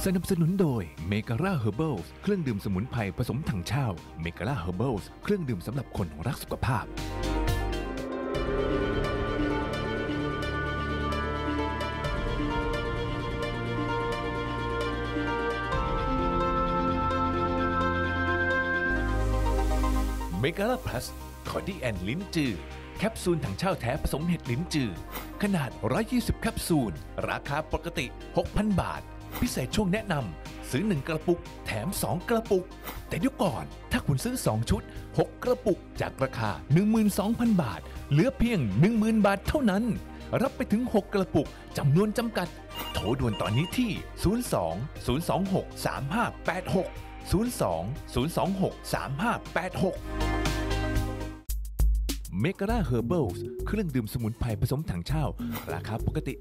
สนับสนุนโดยเมกาล่าเฮอร์เบิลเครื่องดื่มสมุนไพรผสมถังเช่าเมกาล่าเฮอร์เบิลเครื่องดื่มสำหรับคนรักสุขภาพเมกาลาพลัสคอดีแอนลิ้นจือแคปซูลถังเช่าแท้ผสมเห็ดลิ้นจือ ขนาด 120 แคปซูลราคาปกติ 6,000 บาท พิเศษช่วงแนะนำซื้อ 1 กระปุกแถม 2 กระปุก แต่เดี๋ยวก่อนถ้าคุณซื้อ 2 ชุด 6 กระปุกจากราคา 12,000 บาท เหลือเพียง 10,000 บาทเท่านั้น รับไปถึง 6 กระปุกจำนวนจำกัด โทรด่วนตอนนี้ที่ 02 026 3586 02 026 3586เมกาล่าเฮอร์เบิลส์เครื่องดื่มสมุนไพรผสมถังเช่า ราคาปกติ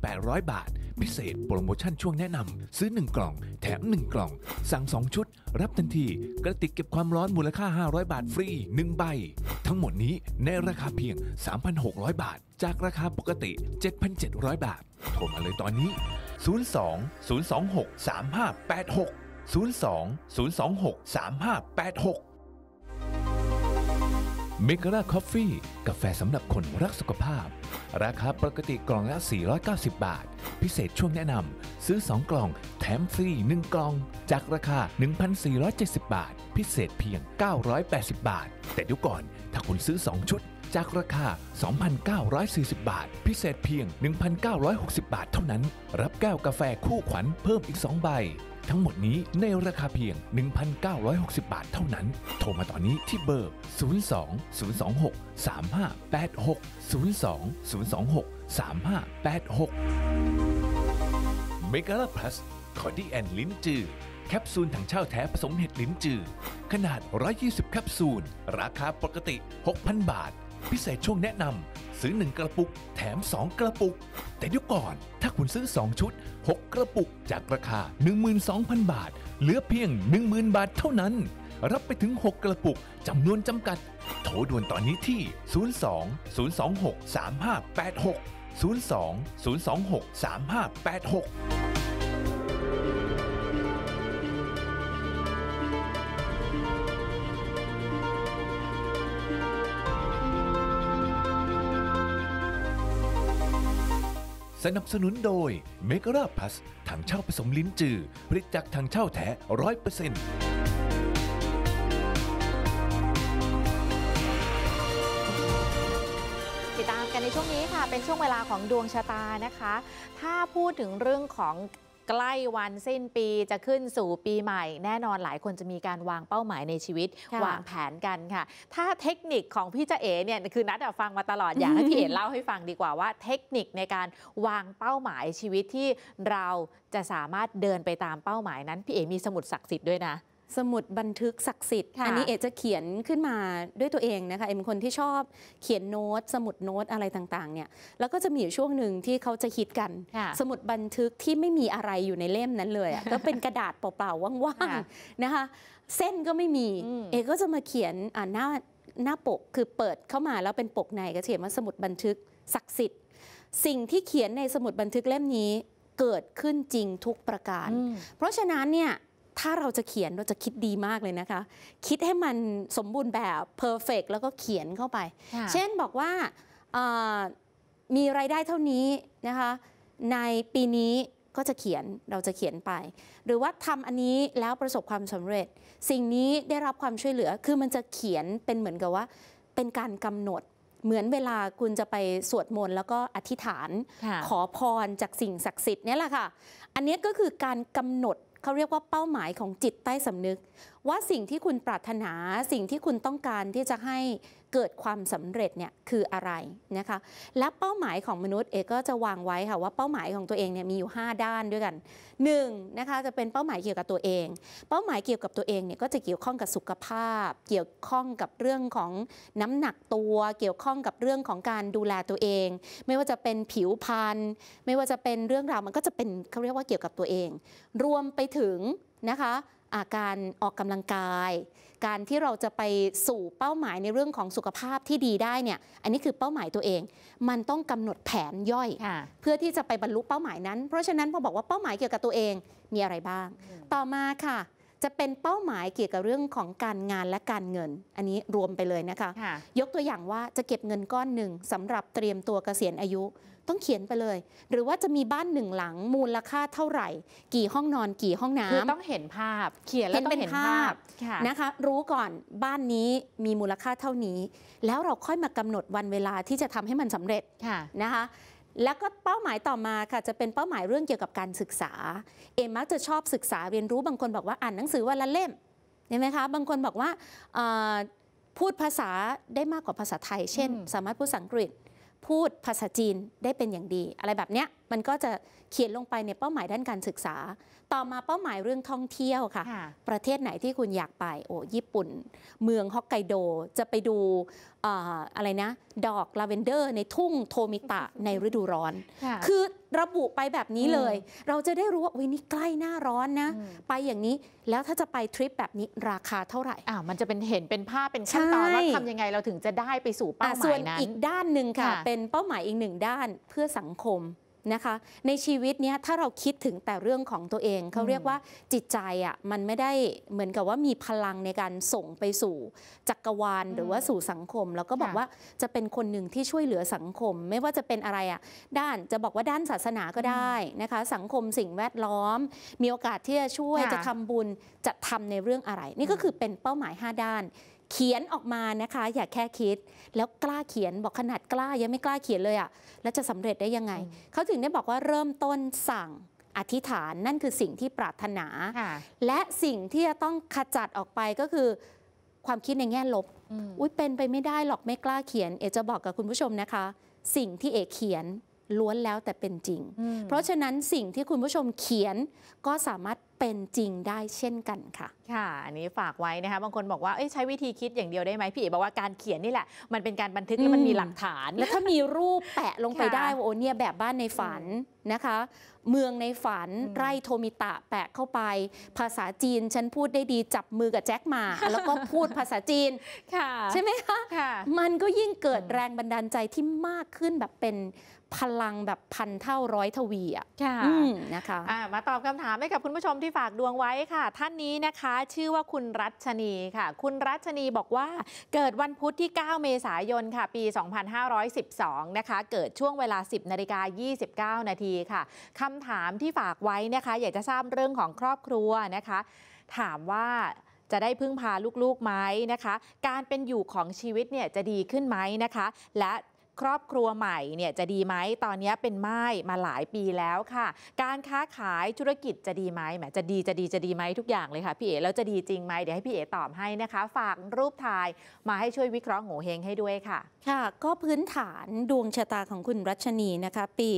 1,800 บาท พิเศษโปรโมชั่นช่วงแนะนำซื้อ 1 กล่อง แถม 1 กล่อง สั่ง 2 ชุด รับทันที กระติกเก็บความร้อนมูลค่า 500 บาทฟรี 1 ใบ ทั้งหมดนี้ในราคาเพียง 3,600 บาท จากราคาปกติ 7,700 บาท โทรมาเลยตอนนี้ 02 026 3586 02 026 3586เมกราคอฟฟี่กาแฟสำหรับคนรักสุขภาพ ราคาปกติกล่องละ 490 บาท พิเศษช่วงแนะนำซื้อ 2 กล่อง แถมฟรี 1 กล่อง จากราคา 1,470 บาท พิเศษเพียง 980 บาท แต่ดูก่อนถ้าคุณซื้อ 2 ชุด จากราคา 2,940 บาท พิเศษเพียง 1,960 บาท เท่านั้น รับแก้วกาแฟคู่ขวัญเพิ่มอีก 2 ใบทั้งหมดนี้ในราคาเพียง 1,960 บาทเท่านั้น โทรมาตอนนี้ที่เบอร์ 02 026 3586 02 026 3586เมกาลาพลัสคอดีแอนลิ้นจือแคปซูลถังเช่าแท้ผสมเห็ดลิ้นจือ ขนาด 120แคปซูล ราคาปกติ 6,000 บาทพิเศษช่วงแนะนำซื้อ 1 กระปุกแถม 2 กระปุก แต่ดูก่อนถ้าคุณซื้อ 2 ชุด 6 กระปุกจากราคา 12,000 บาท เหลือเพียง 10,000 บาทเท่านั้น รับไปถึง 6 กระปุกจำนวนจำกัด โทรด่วนตอนนี้ที่ 02 026 3586 02 026 3586สนับสนุนโดยเมกราพัสถังเช่าผสมลิ้นจืดผลิตจากถังเช่าแท้ร้อยเปอร์เซ็นต์ติดตามกันในช่วงนี้ค่ะ เป็นช่วงเวลาของดวงชะตานะคะ ถ้าพูดถึงเรื่องของใกล้วัน สิ้นปีจะขึ้นสู่ปีใหม่ แน่นอนหลายคนจะมีการวางเป้าหมายในชีวิต วางแผนกันค่ะ ถ้าเทคนิคของ พี่จเอ๋เนี่ยคือนัดฟังมาตลอดอยากให้พี่เอ๋เล่า ให้ฟังดีกว่า ว่า เทคนิคในการวางเป้าหมายชีวิตที่เราจะสามารถเดินไปตามเป้าหมาย นั้นพี่เอ๋มีสมุดศักดิ์สิทธิ์ด้วยนะสมุดบันทึกศักดิ์สิทธิ์อันนี้เอจะเขียนขึ้นมาด้วยตัวเองนะคะเอเป็นคนที่ชอบเขียนโน้ต สมุดโน้ตอะไรต่างๆเนี่ยแล้วก็จะมีอยู่ช่วงหนึ่งที่เขาจะฮิตกัน สมุดบันทึกที่ไม่มีอะไรอยู่ในเล่มนั้นเลย ก็เป็นกระดาษ เปล่า ๆ ว่างๆนะคะ เส้นก็ไม่มี เอก็จะมาเขียนหน้าหน้าปกคือเปิดเข้ามาแล้วเป็นปกในก็เขียนว่าสมุดบันทึกศักดิ์สิทธิ์สิ่งที่เขียนในสมุดบันทึกเล่มนี้เกิดขึ้นจริงทุกประการ เพราะฉะนั้นเนี่ยถ้าเราจะเขียนเราจะคิดดีมากเลยนะคะ คิดให้มันสมบูรณ์แบบเพอร์เฟกแล้วก็เขียนเข้าไป เช่นบอกว่ามีรายได้เท่านี้นะคะในปีนี้ก็จะเขียนเราจะเขียนไป หรือว่าทำอันนี้แล้วประสบความสำเร็จ สิ่งนี้ได้รับความช่วยเหลือคือมันจะเขียนเป็นเหมือนกับว่า เป็นการกำหนดเหมือนเวลาคุณจะไปสวดมนต์แล้วก็อธิษฐาน ขอพรจากสิ่งศักดิ์สิทธิ์นี่แหละค่ะอันนี้ก็คือการกำหนดเขาเรียกว่าเป้าหมายของจิตใต้สำนึกว่าสิ่งที่คุณปรารถนาสิ่งที่คุณต้องการที่จะให้เกิดความสำเร็จเนี่ยคืออะไรนะคะ และเป้าหมายของมนุษย์เอกก็จะวางไว้ค่ะว่าเป้าหมายของตัวเองเนี่ยมีอยู่ 5 ด้านด้วยกัน1นะคะจะเป็นเป้าหมายเกี่ยวกับตัวเองเป้าหมายเกี่ยวกับตัวเองเนี่ยก็จะเกี่ยวข้องกับสุขภาพ เกี่ยวข้องกับเรื่องของน้ำหนักตัว เกี่ยวข้องกับเรื่องของการดูแลตัวเอง ไม่ว่าจะเป็นผิวพรรณไม่ว่าจะเป็นเรื่องราวมันก็จะเป็นเขาเรียกว่าเกี่ยวกับตัวเอง รวมไปถึงนะคะาการออกกำลังกาย การที่เราจะไปสู่เป้าหมายในเรื่องของสุขภาพที่ดีได้เนี่ย อันนี้คือเป้าหมายตัวเอง มันต้องกำหนดแผนย่อยเพื่อที่จะไปบรรลุเป้าหมายนั้น เพราะฉะนั้นพอบอกว่าเป้าหมายเกี่ยวกับตัวเองมีอะไรบ้าง ต่อมาค่ะจะเป็นเป้าหมายเกี่ยวกับเรื่องของการงานและการเงิน อันนี้รวมไปเลยนะคะ ยกตัวอย่างว่าจะเก็บเงินก้อนหนึ่งสำหรับเตรียมตัวเกษียณอายุต้องเขียนไปเลย หรือว่าจะมีบ้านหนึ่งหลังมูลค่าเท่าไหร่ กี่ห้องนอนกี่ห้องน้ำคือต้องเห็นภาพ เขียนแล้วต้องเห็นภาพนะคะ รู้ก่อนบ้านนี้มีมูลค่าเท่านี้ แล้วเราค่อยมากำหนดวันเวลาที่จะทำให้มันสำเร็จนะคะแล้วก็เป้าหมายต่อมาค่ะจะเป็นเป้าหมายเรื่องเกี่ยวกับการศึกษา เอมมักจะชอบศึกษาเรียนรู้บางคนบอกว่าอ่านหนังสือวันละเล่มเห็นไหมคะบางคนบอกว่าพูดภาษาได้มากกว่าภาษาไทย เช่น สามารถพูดสังกฤษพูดภาษาจีนได้เป็นอย่างดี อะไรแบบเนี้ยมันก็จะเขียนลงไปในเป้าหมายด้านการศึกษา ต่อมาเป้าหมายเรื่องท่องเที่ยวค่ะ ประเทศไหนที่คุณอยากไป โอ้ญี่ปุ่น เมืองฮอกไกโด จะไปดูอะไรนะ ดอกลาเวนเดอร์ในทุ่งโทมิตะในฤดูร้อน คือระบุไปแบบนี้เลย เราจะได้รู้ว่าวั้นี้ใกล้หน้าร้อนนะ ไปอย่างนี้ แล้วถ้าจะไปทริปแบบนี้ราคาเท่าไหร่อ่ามันจะเป็นเห็นเป็นภาพเป็นขั้นตอนว่าทำยังไง เราถึงจะได้ไปสู่เป้าหมายนั้น ส่วนอีกด้านหนึ่งค่ะ เป็นเป้าหมายอีกหนึ่งด้านเพื่อสังคมนะคะในชีวิตเนี้ยถ้าเราคิดถึงแต่เรื่องของตัวเอง เขาเรียกว่าจิตใจอะ่ะมันไม่ได้เหมือนกับว่ามีพลังในการส่งไปสู่ จักกรวาล หรือว่าสู่สังคมแล้วก็บอกว่าจะเป็นคนหนึ่งที่ช่วยเหลือสังคม ไม่ว่าจะเป็นอะไรอะ่ะด้านจะบอกว่าด้านศาสนาก็ได้นะคะสังคมสิ่งแวดล้อม มีโอกาสที่จะช่วยจะทำบุญจะทำในเรื่องอะไร นี่ก็คือเป็นเป้าหมาย 5 ด้านเขียนออกมานะคะอย่าแค่คิดแล้วกล้าเขียนบอกขนาดกล้ายังไม่กล้าเขียนเลยอะ่ะแล้วจะสำเร็จได้ยังไงเขาถึงได้บอกว่าเริ่มต้นสั่งอธิษฐานนั่นคือสิ่งที่ปรารถนา และสิ่งที่จะต้องขจัดออกไปก็คือความคิดในแง่ลบ อุ้ยเป็นไปไม่ได้หรอกไม่กล้าเขียนเอจะบอกกับคุณผู้ชมนะคะ สิ่งที่เอเขียนล้วนแล้วแต่เป็นจริง เพราะฉะนั้นสิ่งที่คุณผู้ชมเขียนก็สามารถเป็นจริงได้เช่นกันค่ะ ค่ะ อันนี้ฝากไว้นะคะ บางคนบอกว่าใช้วิธีคิดอย่างเดียวได้ไหมพี่เอ๋บอกว่าการเขียนนี่แหละ มันเป็นการบันทึกแล้วมันมีหลักฐาน แล้วถ้ามีรูปแปะลงไปได้ว่าโอเนี่ยแบบบ้านในฝันนะคะ เมืองในฝันไร่โทมิตะแปะเข้าไปภาษาจีนฉันพูดได้ดีจับมือกับแจ็คมาแล้วก็พูดภาษาจีนใช่ไหมคะมันก็ยิ่งเกิดแรงบันดาลใจที่มากขึ้นแบบเป็นพลังแบบพันเท่าร้อยทวีอ่ะนะคะะมาตอบคำถามให้กับคุณผู้ชมที่ฝากดวงไว้ค่ะ ท่านนี้นะคะ ชื่อว่าคุณรัชนีค่ะ คุณรัชนีบอกว่า เกิดวันพุธที่ 9 เมษายนค่ะ ปี 2512 นะคะ เกิดช่วงเวลา 10 นาฬิกา 29 นาทีค่ะ คำถามที่ฝากไว้นะคะ อยากจะทราบเรื่องของครอบครัวนะคะ ถามว่าจะได้พึ่งพาลูกๆไหมนะคะ การเป็นอยู่ของชีวิตเนี่ยจะดีขึ้นไหมนะคะ และครอบครัวใหม่เนี่ยจะดีไหมตอนนี้เป็นไม้มาหลายปีแล้วค่ะ การค้าขายธุรกิจจะดีไหมแหมจะดีจะดีจะดีไหมทุกอย่างเลยค่ะพี่เอ๋แล้วจะดีจริงไหมเดี๋ยวให้พี่เอ๋ตอบให้นะคะ ฝากรูปถ่ายมาให้ช่วยวิเคราะห์โงเฮงให้ด้วยค่ะ ค่ะ ก็พื้นฐานดวงชะตาของคุณรัชนีนะคะปี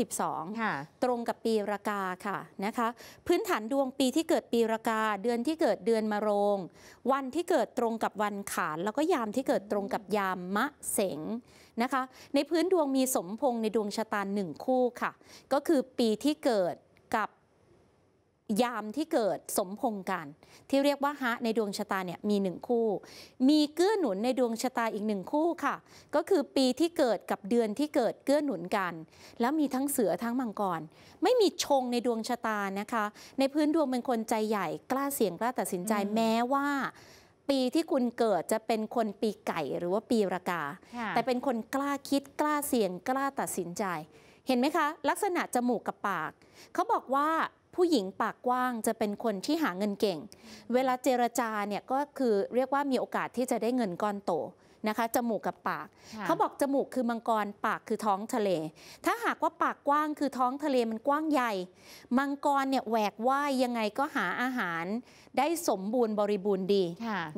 2512ค่ะตรงกับปีรากาค่ะนะคะ พื้นฐานดวงปีที่เกิดปีรากาเดือนที่เกิดเดือนมะโรง วันที่เกิดตรงกับวันขานแล้วก็ยามที่เกิดตรงกับยามมะเสงงนะคะในพื้นดวงมีสมพงในดวงชะตาหนึ่งคู่ค่ะก็คือปีที่เกิดกับยามที่เกิดสมพงกัน ที่เรียกว่าฮะในดวงชะตาเนี่ยมีหนึ่งคู่ มีเกื้อหนุนในดวงชะตาอีกหนึ่งคู่ค่ะก็คือปีที่เกิดกับเดือนที่เกิดเกื้อหนุนกัน แล้วมีทั้งเสือทั้งมังกร ไม่มีชงในดวงชะตานะคะในพื้นดวงเป็นคนใจใหญ่กล้าเสี่ยงกล้าตัดสินใจแม้ว่าปีที่คุณเกิดจะเป็นคนปีไก่หรือว่าปีรากา แต่เป็นคนกล้าคิดกล้าเสี่ยงกล้าตัดสินใจ เห็นไหมคะ ลักษณะจมูกกับปาก เขาบอกว่าผู้หญิงปากกว้างจะเป็นคนที่หาเงินเก่ง เวลาเจรจาเนี่ยก็คือเรียกว่ามีโอกาสที่จะได้เงินก้อนโตนะคะ จมูกกับปาก เขาบอกจมูกคือมังกรปากคือท้องทะเล ถ้าหากว่าปากกว้างคือท้องทะเลมันกว้างใหญ่มังกรเนี่ยแหวกว่ายยังไงก็หาอาหารได้สมบูรณ์บริบูรณ์ดี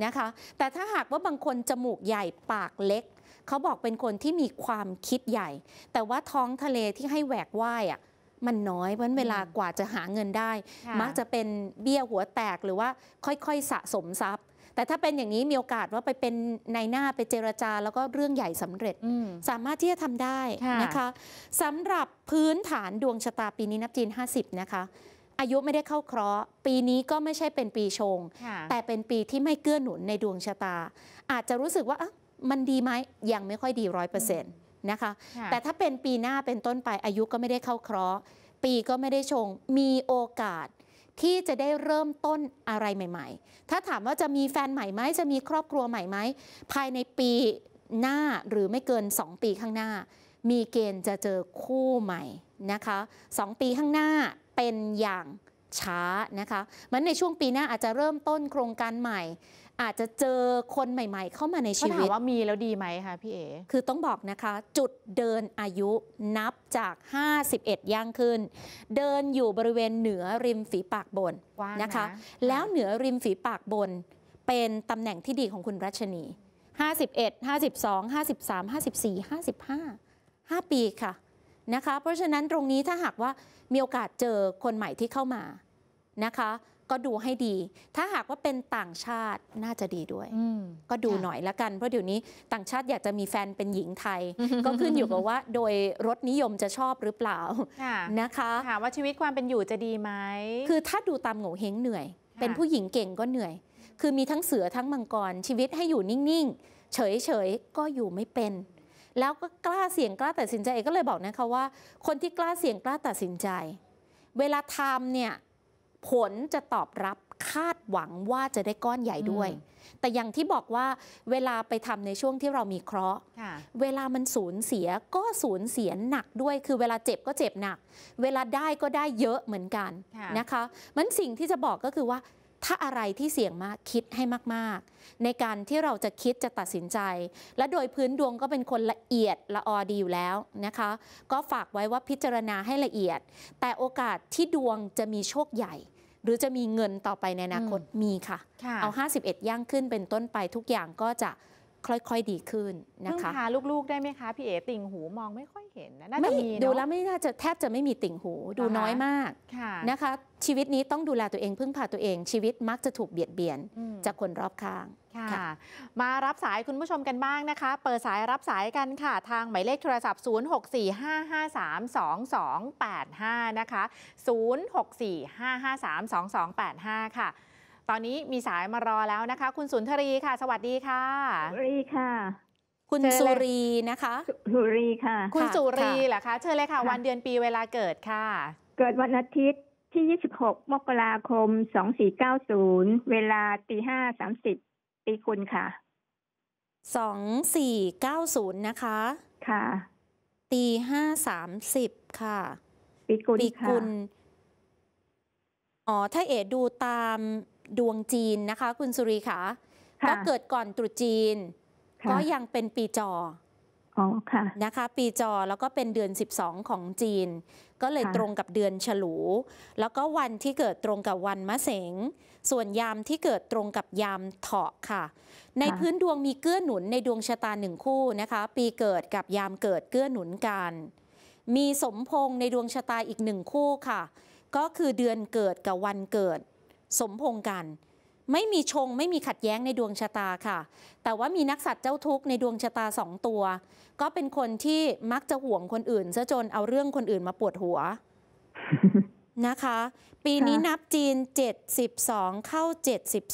นะคะ แต่ถ้าหากว่าบางคนจมูกใหญ่ปากเล็ก เขาบอกเป็นคนที่มีความคิดใหญ่ แต่ว่าท้องทะเลที่ให้แหวกว่ายอ่ะมันน้อยเพราะเวลากว่าจะหาเงินได้ มักจะเป็นเบี้ยหัวแตกหรือว่าค่อยๆสะสมทรัพย์แต่ถ้าเป็นอย่างนี้มีโอกาสว่าไปเป็นในหน้าไปเจรจาแล้วก็เรื่องใหญ่สำเร็จสามารถที่จะทำได้นะคะสำหรับพื้นฐานดวงชะตาปีนี้นับจีน50นะคะอายุไม่ได้เข้าเคราะห์ปีนี้ก็ไม่ใช่เป็นปีชง แต่เป็นปีที่ไม่เกื้อหนุนในดวงชะตา อาจจะรู้สึกว่ามันดีไหมยังไม่ค่อยดีร้อยเปอร์เซ็นต์นะคะแต่ถ้าเป็นปีหน้าเป็นต้นไปอายุก็ไม่ได้เข้าเคราะห์ปีก็ไม่ได้ชงมีโอกาสที่จะได้เริ่มต้นอะไรใหม่ ๆ ถ้าถามว่าจะมีแฟนใหม่ไหม จะมีครอบครัวใหม่ไหม ภายในปีหน้าหรือไม่เกิน 2 ปีข้างหน้า มีเกณฑ์จะเจอคู่ใหม่นะคะ 2 ปีข้างหน้าเป็นอย่างช้านะคะ มันในช่วงปีหน้าอาจจะเริ่มต้นโครงการใหม่ อาจจะเจอคนใหม่ๆ เข้ามาในชีวิตถามว่ามีแล้วดีไหมคะพี่เอ๋ คือต้องบอกนะคะ จุดเดินอายุนับจาก 51 ย่างขึ้น เดินอยู่บริเวณเหนือริมฝีปากบนนะคะ แล้วเหนือริมฝีปากบนเป็นตำแหน่งที่ดีของคุณรัชนี 51 52 53 54 55 5ปีค่ะนะคะ เพราะฉะนั้นตรงนี้ถ้าหากว่ามีโอกาสเจอคนใหม่ที่เข้ามานะคะ ก็ดูให้ดี ถ้าหากว่าเป็นต่างชาติน่าจะดีด้วยก็ดูหน่อยละกัน เพราะเดี๋ยวนี้ต่างชาติอยากจะมีแฟนเป็นหญิงไทย ก็ขึ้นอยู่กับว่าโดยรถนิยมจะชอบหรือเปล่านะคะถามว่าชีวิตความเป็นอยู่จะดีไหมคือถ้าดูตามโง่เฮงเหนื่อย เป็นผู้หญิงเก่งก็เหนื่อย คือมีทั้งเสือทั้งมังกรชีวิตให้อยู่นิ่งๆเฉยๆก็อยู่ไม่เป็นแล้วก็กล้าเสี่ยงกล้าตัดสินใจ เอกก็เลยบอกนะคะว่า คนที่กล้าเสี่ยงกล้าตัดสินใจ เวลาทำเนี่ย ผลจะตอบรับคาดหวังว่าจะได้ก้อนใหญ่ด้วย แต่อย่างที่บอกว่าเวลาไปทำในช่วงที่เรามีเคราะห์เวลามันสูญเสียก็สูญเสียหนักด้วย คือเวลาเจ็บก็เจ็บหนัก เวลาได้ก็ได้เยอะเหมือนกันนะคะมันสิ่งที่จะบอกก็คือว่าถ้าอะไรที่เสี่ยงมาก คิดให้มาก ๆ ในการที่เราจะคิดจะตัดสินใจ และโดยพื้นดวงก็เป็นคนละเอียด ละออดีอยู่แล้วนะคะ ก็ฝากไว้ว่าพิจารณาให้ละเอียด แต่โอกาสที่ดวงจะมีโชคใหญ่ หรือจะมีเงินต่อไปในอนาคต มีค่ะ เอา 51 ย่างขึ้นเป็นต้นไปทุกอย่างก็จะค่อยๆดีขึ้นนะคะพึ่งพาลูกๆได้ไหมคะ พี่เอ๋ติ่งหูมองไม่ค่อยเห็นนะไ่าจะมีดูแล้วไม่น่าจะแทบจะไม่มีติ่งหูดูน้อยมากนะคะ ชีวิตนี้ต้องดูแลตัวเองพึ่งพาตัวเอง ชีวิตมักจะถูกเบียดเบียนจากคนรอบข้างค่ะมารับสายคุณผู้ชมกันบ้างนะคะ เปิดสายรับสายกันค่ะ ทางหมายเลขโทรศัพท์ 0645532285 นะคะ 0645532285 ค่ะตอนนี้มีสายมารอแล้วนะคะ คุณสุนทรีค่ะ สวัสดีค่ะสุรีค่ะ คุณสุรีนะคะสุรีค่ะคุณสุรีเหรอคะเชิญเลยค่ะ วันเดือนปีเวลาเกิดค่ะ เกิดวันอาทิตย์ที่26มกราคม2490เวลาตี5.30ปีคุณค่ะ2490นะคะ ค่ะตี5.30ค่ะปีคุณปีกุลอ๋อถ้าเอ๋ดูตามดวงจีนนะคะคุณสุรีค่ะก็เกิดก่อนตรุษจีนก็ยังเป็นปีจออ๋อค่ะนะคะ ปีจอแล้วก็เป็นเดือน 12 ของจีน ก็เลยตรงกับเดือนฉลู แล้วก็วันที่เกิดตรงกับวันมะเสง ส่วนยามที่เกิดตรงกับยามเถาะค่ะ ในพื้นดวงมีเกื้อหนุนในดวงชะตาหนึ่งคู่นะคะ ปีเกิดกับยามเกิดเกื้อหนุนกัน มีสมพงในดวงชะตาอีกหนึ่งคู่ค่ะก็คือเดือนเกิดกับวันเกิดสมพงกัน ไม่มีชงไม่มีขัดแย้งในดวงชะตาค่ะ แต่ว่ามีนักสัตว์เจ้าทุกในดวงชะตาสองตัว ก็เป็นคนที่มักจะห่วงคนอื่นซะจนเอาเรื่องคนอื่นมาปวดหัวนะคะ ปีนี้นับจีนเจ็ดสสิบองเข้าเจ็ดสิบ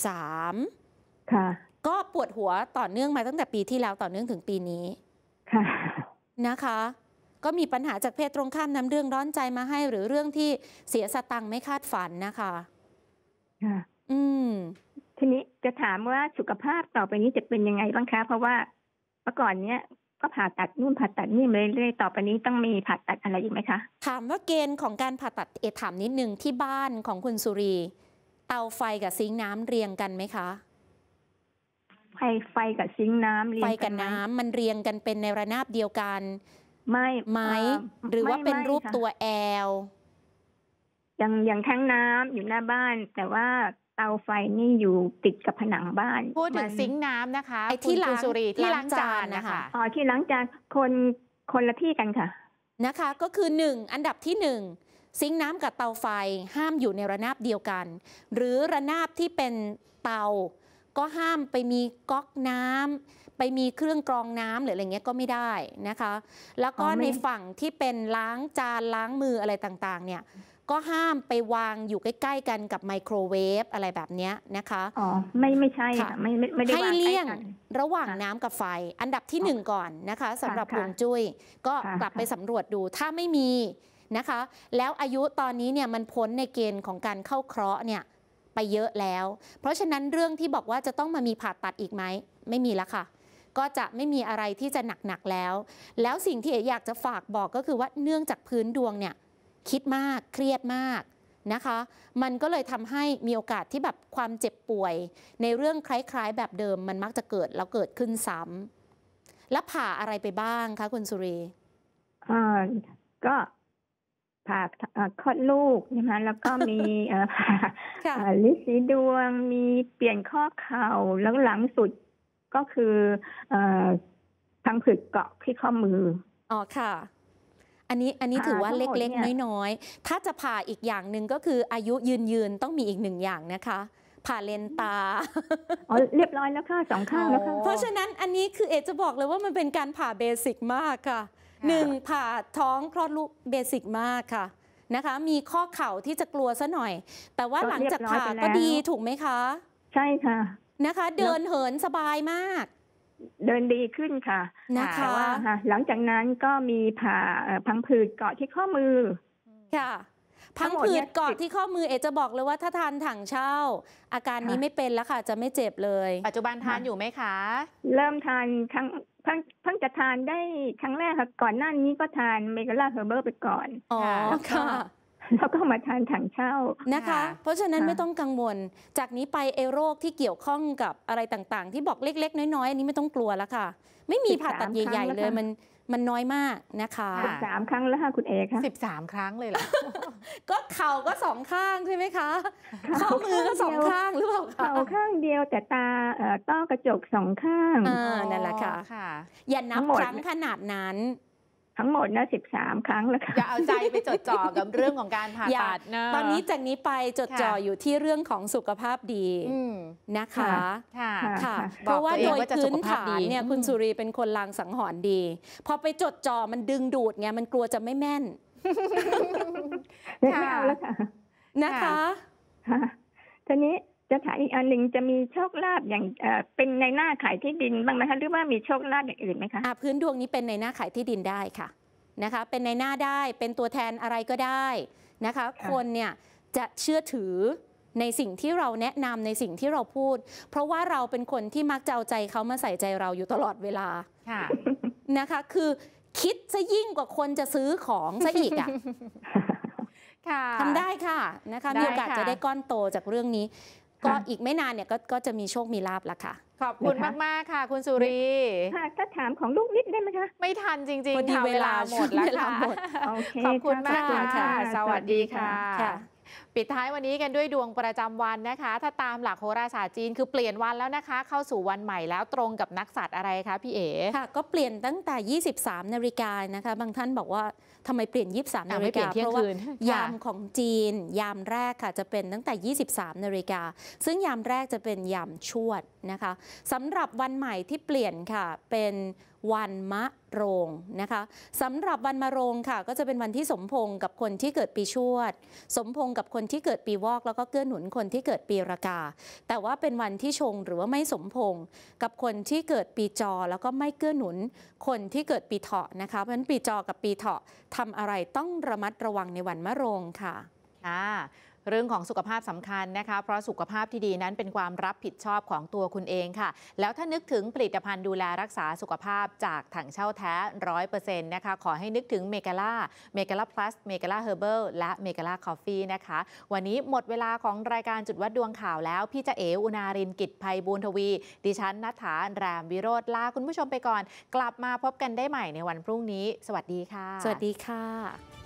ค่ะก็ปวดหัวต่อเนื่องมาตั้งแต่ปีที่แล้ว ต่อเนื่องถึงปีนี้ค่ะนะคะ ก็มีปัญหาจากเพศตรงข้ามนำเรื่องร้อนใจมาให้หรือเรื่องที่เสียสตังค์ไม่คาดฝันนะคะค่ะอืม ทีนี้จะถามว่าสุขภาพต่อไปนี้จะเป็นยังไงบ้างคะเพราะว่าเมื่อก่อนเนี้ยก็ผ่าตัดนู่นผ่าตัดนี่เรื่อยๆต่อไปนี้ต้องมีผ่าตัดอะไรอีกไหมคะถามว่าเกณฑ์ของการผ่าตัดเอถามนิดนึงที่บ้านของคุณสุรีเตาไฟกับซิงค์น้ำเรียงกันไหมคะไฟไฟกับซิงค์น้ำเรียงไฟกับน้ำมันเรียงกันเป็นในระนาบเดียวกันไม่ไหมหรือว่าเป็นรูปตัวแอลยังยังทั้งน้ำอยู่หน้าบ้าน แต่ว่าเตาไฟนี่อยู่ติดกับผนังบ้านพูดถึงซิงค์น้ำนะคะไอ้ที่ล้างที่ล้างจานนะคะอ๋อที่ล้างจานคนคนละที่กันค่ะ นะคะก็คือหนึ่งอันดับที่หนึ่งซิงค์น้ำกับเตาไฟห้ามอยู่ในระนาบเดียวกัน หรือระนาบที่เป็นเตา ก็ห้ามไปมีก๊อกน้ำไปมีเครื่องกรองน้ำหรืออะไรเงี้ยก็ไม่ได้นะคะ แล้วก็ในฝั่งที่เป็นล้างจานล้างมืออะไรต่างๆ เนี่ยก็ห้ามไปวางอยู่ใกล้ ๆกันกับไมโครเวฟอะไรแบบนี้นะคะ อ๋อ ไม่ไม่ใช่ค่ะไม่ไม่ได้ให้เลี่ยงระหว่างน้ำกับไฟ อันดับที่หนึ่งก่อนนะคะ สำหรับหวงจุ้ยก็กลับไปสำรวจดูถ้าไม่มีนะคะ แล้วอายุตอนนี้เนี่ยมันพ้นในเกณฑ์ของการเข้าเคราะห์เนี่ยไปเยอะแล้ว เพราะฉะนั้นเรื่องที่บอกว่าจะต้องมามีผ่าตัดอีกไหม ไม่มีแล้วค่ะ ก็จะไม่มีอะไรที่จะหนักๆแล้ว แล้วสิ่งที่อยากจะฝากบอกก็คือว่าเนื่องจากพื้นดวงเนี่ยคิดมาก เครียดมากนะคะ มันก็เลยทำให้มีโอกาสที่แบบความเจ็บป่วย ในเรื่องคล้ายๆ แบบเดิมมันมักจะเกิดแล้วเกิดขึ้นซ้ำ แล้วผ่าอะไรไปบ้างคะคุณสุรีอ่าก็ ผ่าคลอดลูกใช่ไหมแล้วก็มีผ่าลิสีดวง มีเปลี่ยนข้อเข่าแล้วหลังสุดก็คือทางผึกเกาะที่ข้อมืออ๋อค่ะอันนี้อันนี้ถือว่าเล็กๆน้อยๆถ้าจะผ่าอีกอย่างหนึ่งก็คืออายุยืนยืนต้องมีอีกหนึ่งอย่างนะคะ ผ่าเลนตาอ๋อเรียบร้อยแล้วค่ะสองข้างแล้วค่ะ เพราะฉะนั้นอันนี้คือเอจะบอกเลยว่ามันเป็นการผ่าเบสิกมากค่ะหนึ่งผ่าท้องคลอดลูกเบสิกมากค่ะนะคะ มีข้อเข่าที่จะกลัวซะหน่อย แต่ว่าหลังจากผ่าก็ดีถูกไหมคะ ใช่ค่ะนะคะ เดินเหินสบายมากเดินดีขึ้นค่ะ นะคะแต่ว่าะหลังจากนั้นก็มีผ่าพังผืดเกาะที่ข้อมือ ค่ะ พังผืดเกาะที่ข้อมือเอจะบอกเลยว่าถ้าทานถังเช่า อาการนี้ไม่เป็นแล้วค่ะ จะไม่เจ็บเลย ปัจจุบันทานอยู่ไหมคะ เริ่มทานครั้งเพิ่งเพิ่งจะทานได้ครั้งแรกค่ะก่อนหน้านี้ก็ทานเมกาลาเฮอร์เบอร์ไปก่อนอ๋อค่ะแล้วก็มาทานถังเช่านะคะ เพราะฉะนั้นไม่ต้องกังวล จากนี้ไปเอโรคที่เกี่ยวข้องกับอะไรต่างๆที่บอกเล็กๆ น้อยๆอันนี้ไม่ต้องกลัวแล้วค่ะ ไม่มีผ่าตัดใหญ่ๆ เลยมันมันน้อยมากนะคะสิบสามครั้งแล้วค่ะคุณเอค่ะสิบสามครั้งเลยเหรอก็เข่าก็สองข้างใช่ไหมคะข้ามือก็สองข้างหรือเปล่าเข่าข้างเดียวแต่ตาต้อกระจกสองข้างนั่นแหละค่ะ อย่านับครั้งขนาดนั้นทั้งหมดนะสิบสามครั้งแล้วค่ะอย่าเอาใจไปจดจ่อกับเรื่องของการผ่าตัดนะตอนนี้จากนี้ไปจดจ่ออยู่ที่เรื่องของสุขภาพดีนะคะค่ะเพราะว่าโดยพื้นฐานเนี่ยคุณสุรีเป็นคนลางสังหรณ์ดีพอไปจดจ่อมันดึงดูดไงมันกลัวจะไม่แม่นไม่ค่ะนะคะทีนี้จะถามอีกอันหนึ่งจะมีโชคลาภอย่างเป็นในหน้าขายที่ดินบ้างไหมคะหรือว่ามีโชคลาภอย่างอื่นไหมคะพื้นดวงนี้เป็นในหน้าขายที่ดินได้ค่ะนะคะ เป็นในหน้าได้เป็นตัวแทนอะไรก็ได้นะคะ คนเนี่ยจะเชื่อถือในสิ่งที่เราแนะนำในสิ่งที่เราพูด เพราะว่าเราเป็นคนที่มักจะเอาใจเขามาใส่ใจเราอยู่ตลอดเวลาค่ะนะคะ คือคิดซะยิ่งกว่าคนจะซื้อของซะอีกอ่ะทำได้ค่ะนะคะมีโอกาสจะได้ก้อนโตจากเรื่องนี้ก็อีกไม่นานเนี่ย ก็จะมีโชคมีลาบละค่ะ ขอบคุณมากๆค่ะ คุณสุรี ค่ะถ้าถามของลูกนิดได้ไหมคะ ไม่ทันจริงๆค่ะเวลาหมดแล้วค่ะขอบคุณมากค่ะ สวัสดีค่ะปิดท้ายวันนี้กันด้วยดวงประจำวันนะคะ ถ้าตามหลักโหราศาสตร์จีนคือเปลี่ยนวันแล้วนะคะ เข้าสู่วันใหม่แล้วตรงกับนักสัตว์อะไรคะพี่เอ๋ค่ะ ก็เปลี่ยนตั้งแต่ 23นาฬิกานะคะ บางท่านบอกว่าทำไมเปลี่ยน23นาฬิกาเพราะว่ายามของจีน ยามแรกค่ะจะเป็นตั้งแต่ 23นาฬิกา ซึ่งยามแรกจะเป็นยามชวดนะคะสำหรับวันใหม่ที่เปลี่ยนค่ะเป็นวันมะโรงนะคะสำหรับวันมะโรงค่ะ ก็จะเป็นวันที่สมพงกับคนที่เกิดปีชวด สมพงกับคนที่เกิดปีวอก แล้วก็เกื้อหนุนคนที่เกิดปีรากา แต่ว่าเป็นวันที่ชงหรือว่าไม่สมพง กับคนที่เกิดปีจอแล้วก็ไม่เกื้อหนุน คนที่เกิดปีเถาะนะคะเพราะฉะนั้นปีจอกับปีเถาะทำอะไรต้องระมัดระวังในวันมะโรงค่ะค่ะเรื่องของสุขภาพสำคัญนะคะ เพราะสุขภาพที่ดีนั้นเป็นความรับผิดชอบของตัวคุณเองค่ะ แล้วถ้านึกถึงผลิตภัณฑ์ดูแลรักษาสุขภาพจากถังเช่าแท้ร้อยเปอร์เซ็นต์นะคะขอให้นึกถึงเมกาล่าเมกาล่าพลัสเมกาล่าเฮอร์เบิลและเมกาล่าคอฟฟี่นะคะวันนี้หมดเวลาของรายการจุดวัดดวงข่าวแล้วพี่จะเอ๋อุณารินกิจภัยบูนทวี ดิฉันนัฐาแรมวิโรธลาคุณผู้ชมไปก่อน กลับมาพบกันได้ใหม่ในวันพรุ่งนี้ สวัสดีค่ะ สวัสดีค่ะ